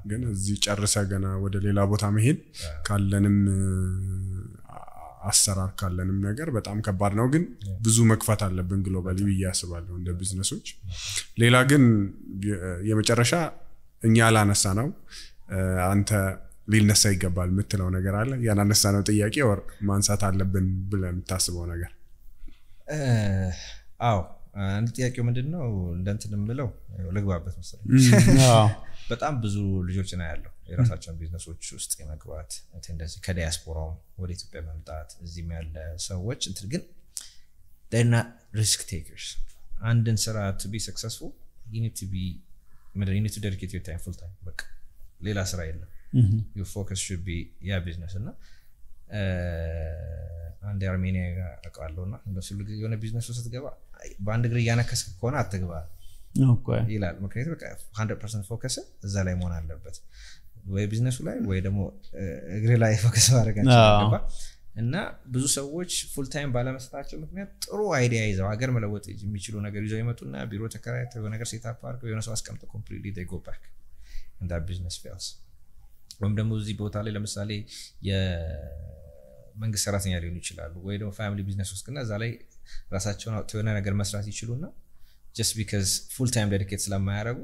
ግን እዚህ ጨርሰ ገና ወደ ሌላ ቦታ መሄድ ካለንም አሰራር ካለንም ነገር በጣም ከባድ ነው። ግን ብዙ መክፋት አለብን ግሎባሊ ብዬ አስባለሁ እንደ ቢዝነሶች። ሌላ ግን የመጨረሻ እኛ ላነሳ ነው አንተ ሊነሳ ይገባል የምትለው ነገር አለ? ያናነሳ ነው ጥያቄ ወር ማንሳት አለብን ብለ የምታስበው ነገር? አዎ አንድ ጥያቄው ምንድን ነው እንደንትን የምለው ልግባበት መሰለኝ። በጣም ብዙ ልጆች ና ያለው የራሳቸውን ቢዝነሶች ውስጥ የመግባት ቴንደንሲ ከዲያስፖራውም ወደ ኢትዮጵያ መምጣት እዚህም ያለ ሰዎች እንትን ግን ደና ሪስክ ቴክርስ አንድን ስራ ቱ ቢ ሰክሰስፉል ዩኒት ቢ ዩኒት ዴዲኬት ዩር ታይም ፉል ታይም በቃ ሌላ ስራ የለም ዩ ፎከስ ሹድ ቢ ያ ቢዝነስ እና አንድ የአርሜኒያ አውቃለሁ እና ሁሉ የሆነ ቢዝነሱ ስትገባ በአንድ እግር እያነከስክ ከሆነ አትግባ ይላል። ምክንያቱም ፎከስ እዛ ላይ መሆን አለበት ወይ ቢዝነሱ ላይ ወይ ደግሞ uh, እግር ላይ ፎከስ ማድረጋቸው እና ብዙ ሰዎች ፉልታይም ታይም ባለመስጠታቸው ምክንያት ጥሩ አይዲያ ይዘው ሀገር መለወጥ የሚችሉ ነገር ይዘው ይመጡና ቢሮ ተከራይተው ነገር ሴት የሆነ ሰው አስቀምጠው ኮምፕሊትሊ ጎ ባክ ቢዝነስ ፌልስ ወይም ደግሞ እዚህ ቦታ ላይ ለምሳሌ የመንግስት ሰራተኛ ሊሆኑ ይችላሉ ወይ ደግሞ ፋሚሊ ቢዝነስ ውስጥ እና እዛ ላይ ራሳቸውን አውጥተው የሆነ ነገር መስራት ይችሉና ጀስት ቢካዝ ፉል ታይም ዴዲኬት ስለማያደረጉ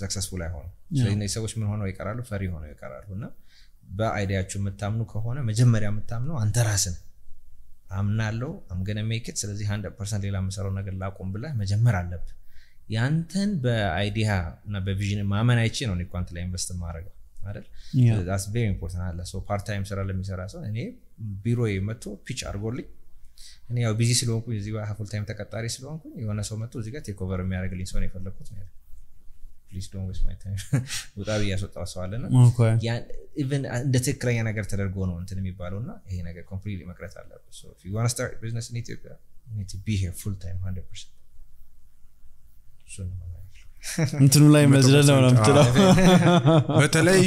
ሰክሰስፉል አይሆኑ። ስለዚህ እነዚህ ሰዎች ምን ሆነው ይቀራሉ? ፈሪ ሆነው ይቀራሉ። እና በአይዲያችሁ የምታምኑ ከሆነ መጀመሪያ የምታምነው አንተ ራስን አምናለው አምገነ ሜክት ስለዚህ አንድ ፐርሰንት ሌላ የምሰራው ነገር ላቁም ብለህ መጀመር አለብ ያንተን በአይዲያ እና በቪዥን ማመን አይቼ ነው ኳንት ላይ ኢንቨስት የማደርገው አይደል ቬሪ ኢምፖርታንት አለ ፓርት ታይም ስራ ለሚሰራ ሰው እኔ ቢሮ መጥቶ ፒች አድርጎልኝ እኔ ያው ቢዚ ስለሆንኩኝ እዚህ ጋር ፉል ታይም ተቀጣሪ ስለሆንኩኝ የሆነ ሰው መጥቶ እዚህ ጋር ቴክ የሚያደርግልኝ ሰው ነው የፈለግኩት ነው ፕሊዝ ዶን ዌስት ማይ ታይም ውጣ ብዬ ያስወጣው ሰው አለና እንደ ትክክለኛ ነገር ተደርጎ ነው እንትን የሚባለው እና ይሄ ነገር ኮምፕሊት መቅረት አለበት ቢዝነስ ኢትዮጵያ ቢ ፉል ታይም ሀንድረድ ፐርሰንት እንትኑ ላይ መዝለል ነው ምትለው በተለይ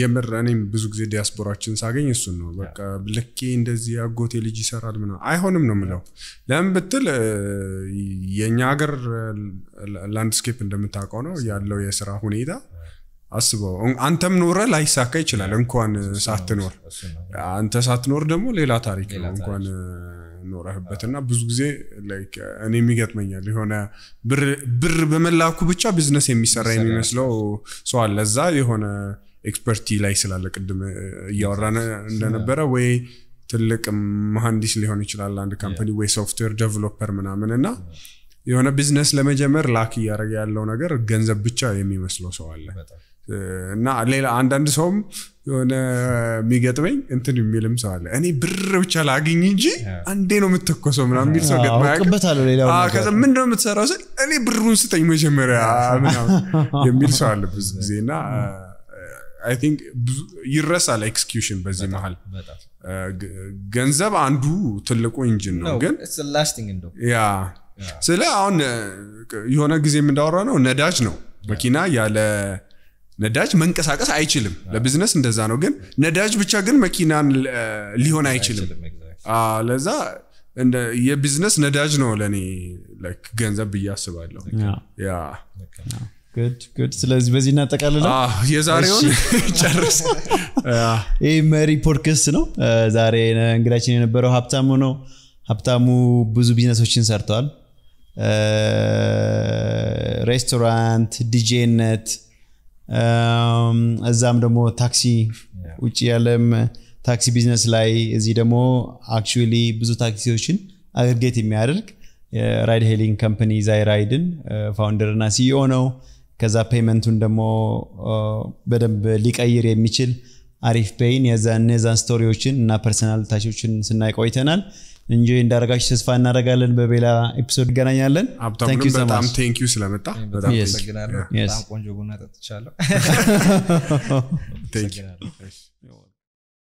የምር እኔም ብዙ ጊዜ ዲያስፖራችን ሳገኝ እሱን ነው በቃ ልኬ እንደዚህ አጎቴ ልጅ ይሰራል ምና አይሆንም ነው ምለው ለምን ብትል የእኛ ሀገር ላንድስኬፕ እንደምታውቀው ነው ያለው የስራ ሁኔታ አስበው አንተም ኖረ ላይሳካ ይችላል እንኳን ሳትኖር አንተ ሳትኖር ደግሞ ሌላ ታሪክ ነው እንኳን ኖረህበት እና ብዙ ጊዜ እኔ የሚገጥመኛል የሆነ ብር በመላኩ ብቻ ቢዝነስ የሚሰራ የሚመስለው ሰው አለ። እዛ የሆነ ኤክስፐርቲ ላይ ስላለ ቅድም እያወራን እንደነበረ ወይ ትልቅ መሀንዲስ ሊሆን ይችላል አንድ ካምፓኒ ወይ ሶፍትዌር ዴቨሎፐር ምናምን እና የሆነ ቢዝነስ ለመጀመር ላክ እያደረገ ያለው ነገር ገንዘብ ብቻ የሚመስለው ሰው አለ። እና ሌላ አንዳንድ ሰውም የሆነ የሚገጥመኝ እንትን የሚልም ሰው አለ። እኔ ብር ብቻ ላግኝ እንጂ አንዴ ነው የምትኮሰው ምናምን የሚል ሰው ገጥማ ከዛ ምንድን ነው የምትሰራው ስል እኔ ብሩን ስጠኝ መጀመሪያ ምናምን የሚል ሰው አለ ብዙ ጊዜ እና አይ ቲንክ ይረሳል ኤክስኪዩሽን በዚህ መሀል ገንዘብ አንዱ ትልቁ ኢንጂን ነው ግን ያ ስለ አሁን የሆነ ጊዜ የምንዳወራ ነው ነዳጅ ነው መኪና ያለ ነዳጅ መንቀሳቀስ አይችልም። ለቢዝነስ እንደዛ ነው። ግን ነዳጅ ብቻ ግን መኪናን ሊሆን አይችልም። ለዛ የቢዝነስ ነዳጅ ነው ለእኔ ገንዘብ ብዬ አስባለሁ። ስለዚህ በዚህ እናጠቃልለ የዛሬውን ጨርስ። ይህ መሪ ፖድካስት ነው። ዛሬ እንግዳችን የነበረው ሀብታሙ ነው። ሀብታሙ ብዙ ቢዝነሶችን ሰርተዋል። ሬስቶራንት፣ ዲጄነት Um, እዛም ደግሞ ታክሲ ውጭ ያለም ታክሲ ቢዝነስ ላይ እዚህ ደግሞ አክቹዋሊ ብዙ ታክሲዎችን አግሪጌት የሚያደርግ የራይድ ሄሊንግ ካምፕኒ ዛይ ራይድን ፋውንደር uh, እና ሲኦ ነው። ከዛ ፔመንቱን ደግሞ uh, በደንብ ሊቀይር የሚችል አሪፍ ፔይን የዛ እነዛን ስቶሪዎችን እና ፐርሰናል ታቾችን ስናይ ቆይተናል። እንጆይ እንዳደረጋችሁ ተስፋ እናደረጋለን በሌላ ኤፒሶድ እንገናኛለን በጣም ቴንኪዩ ስለመጣ በጣም ቆንጆ ቡና ጠጥቻለሁ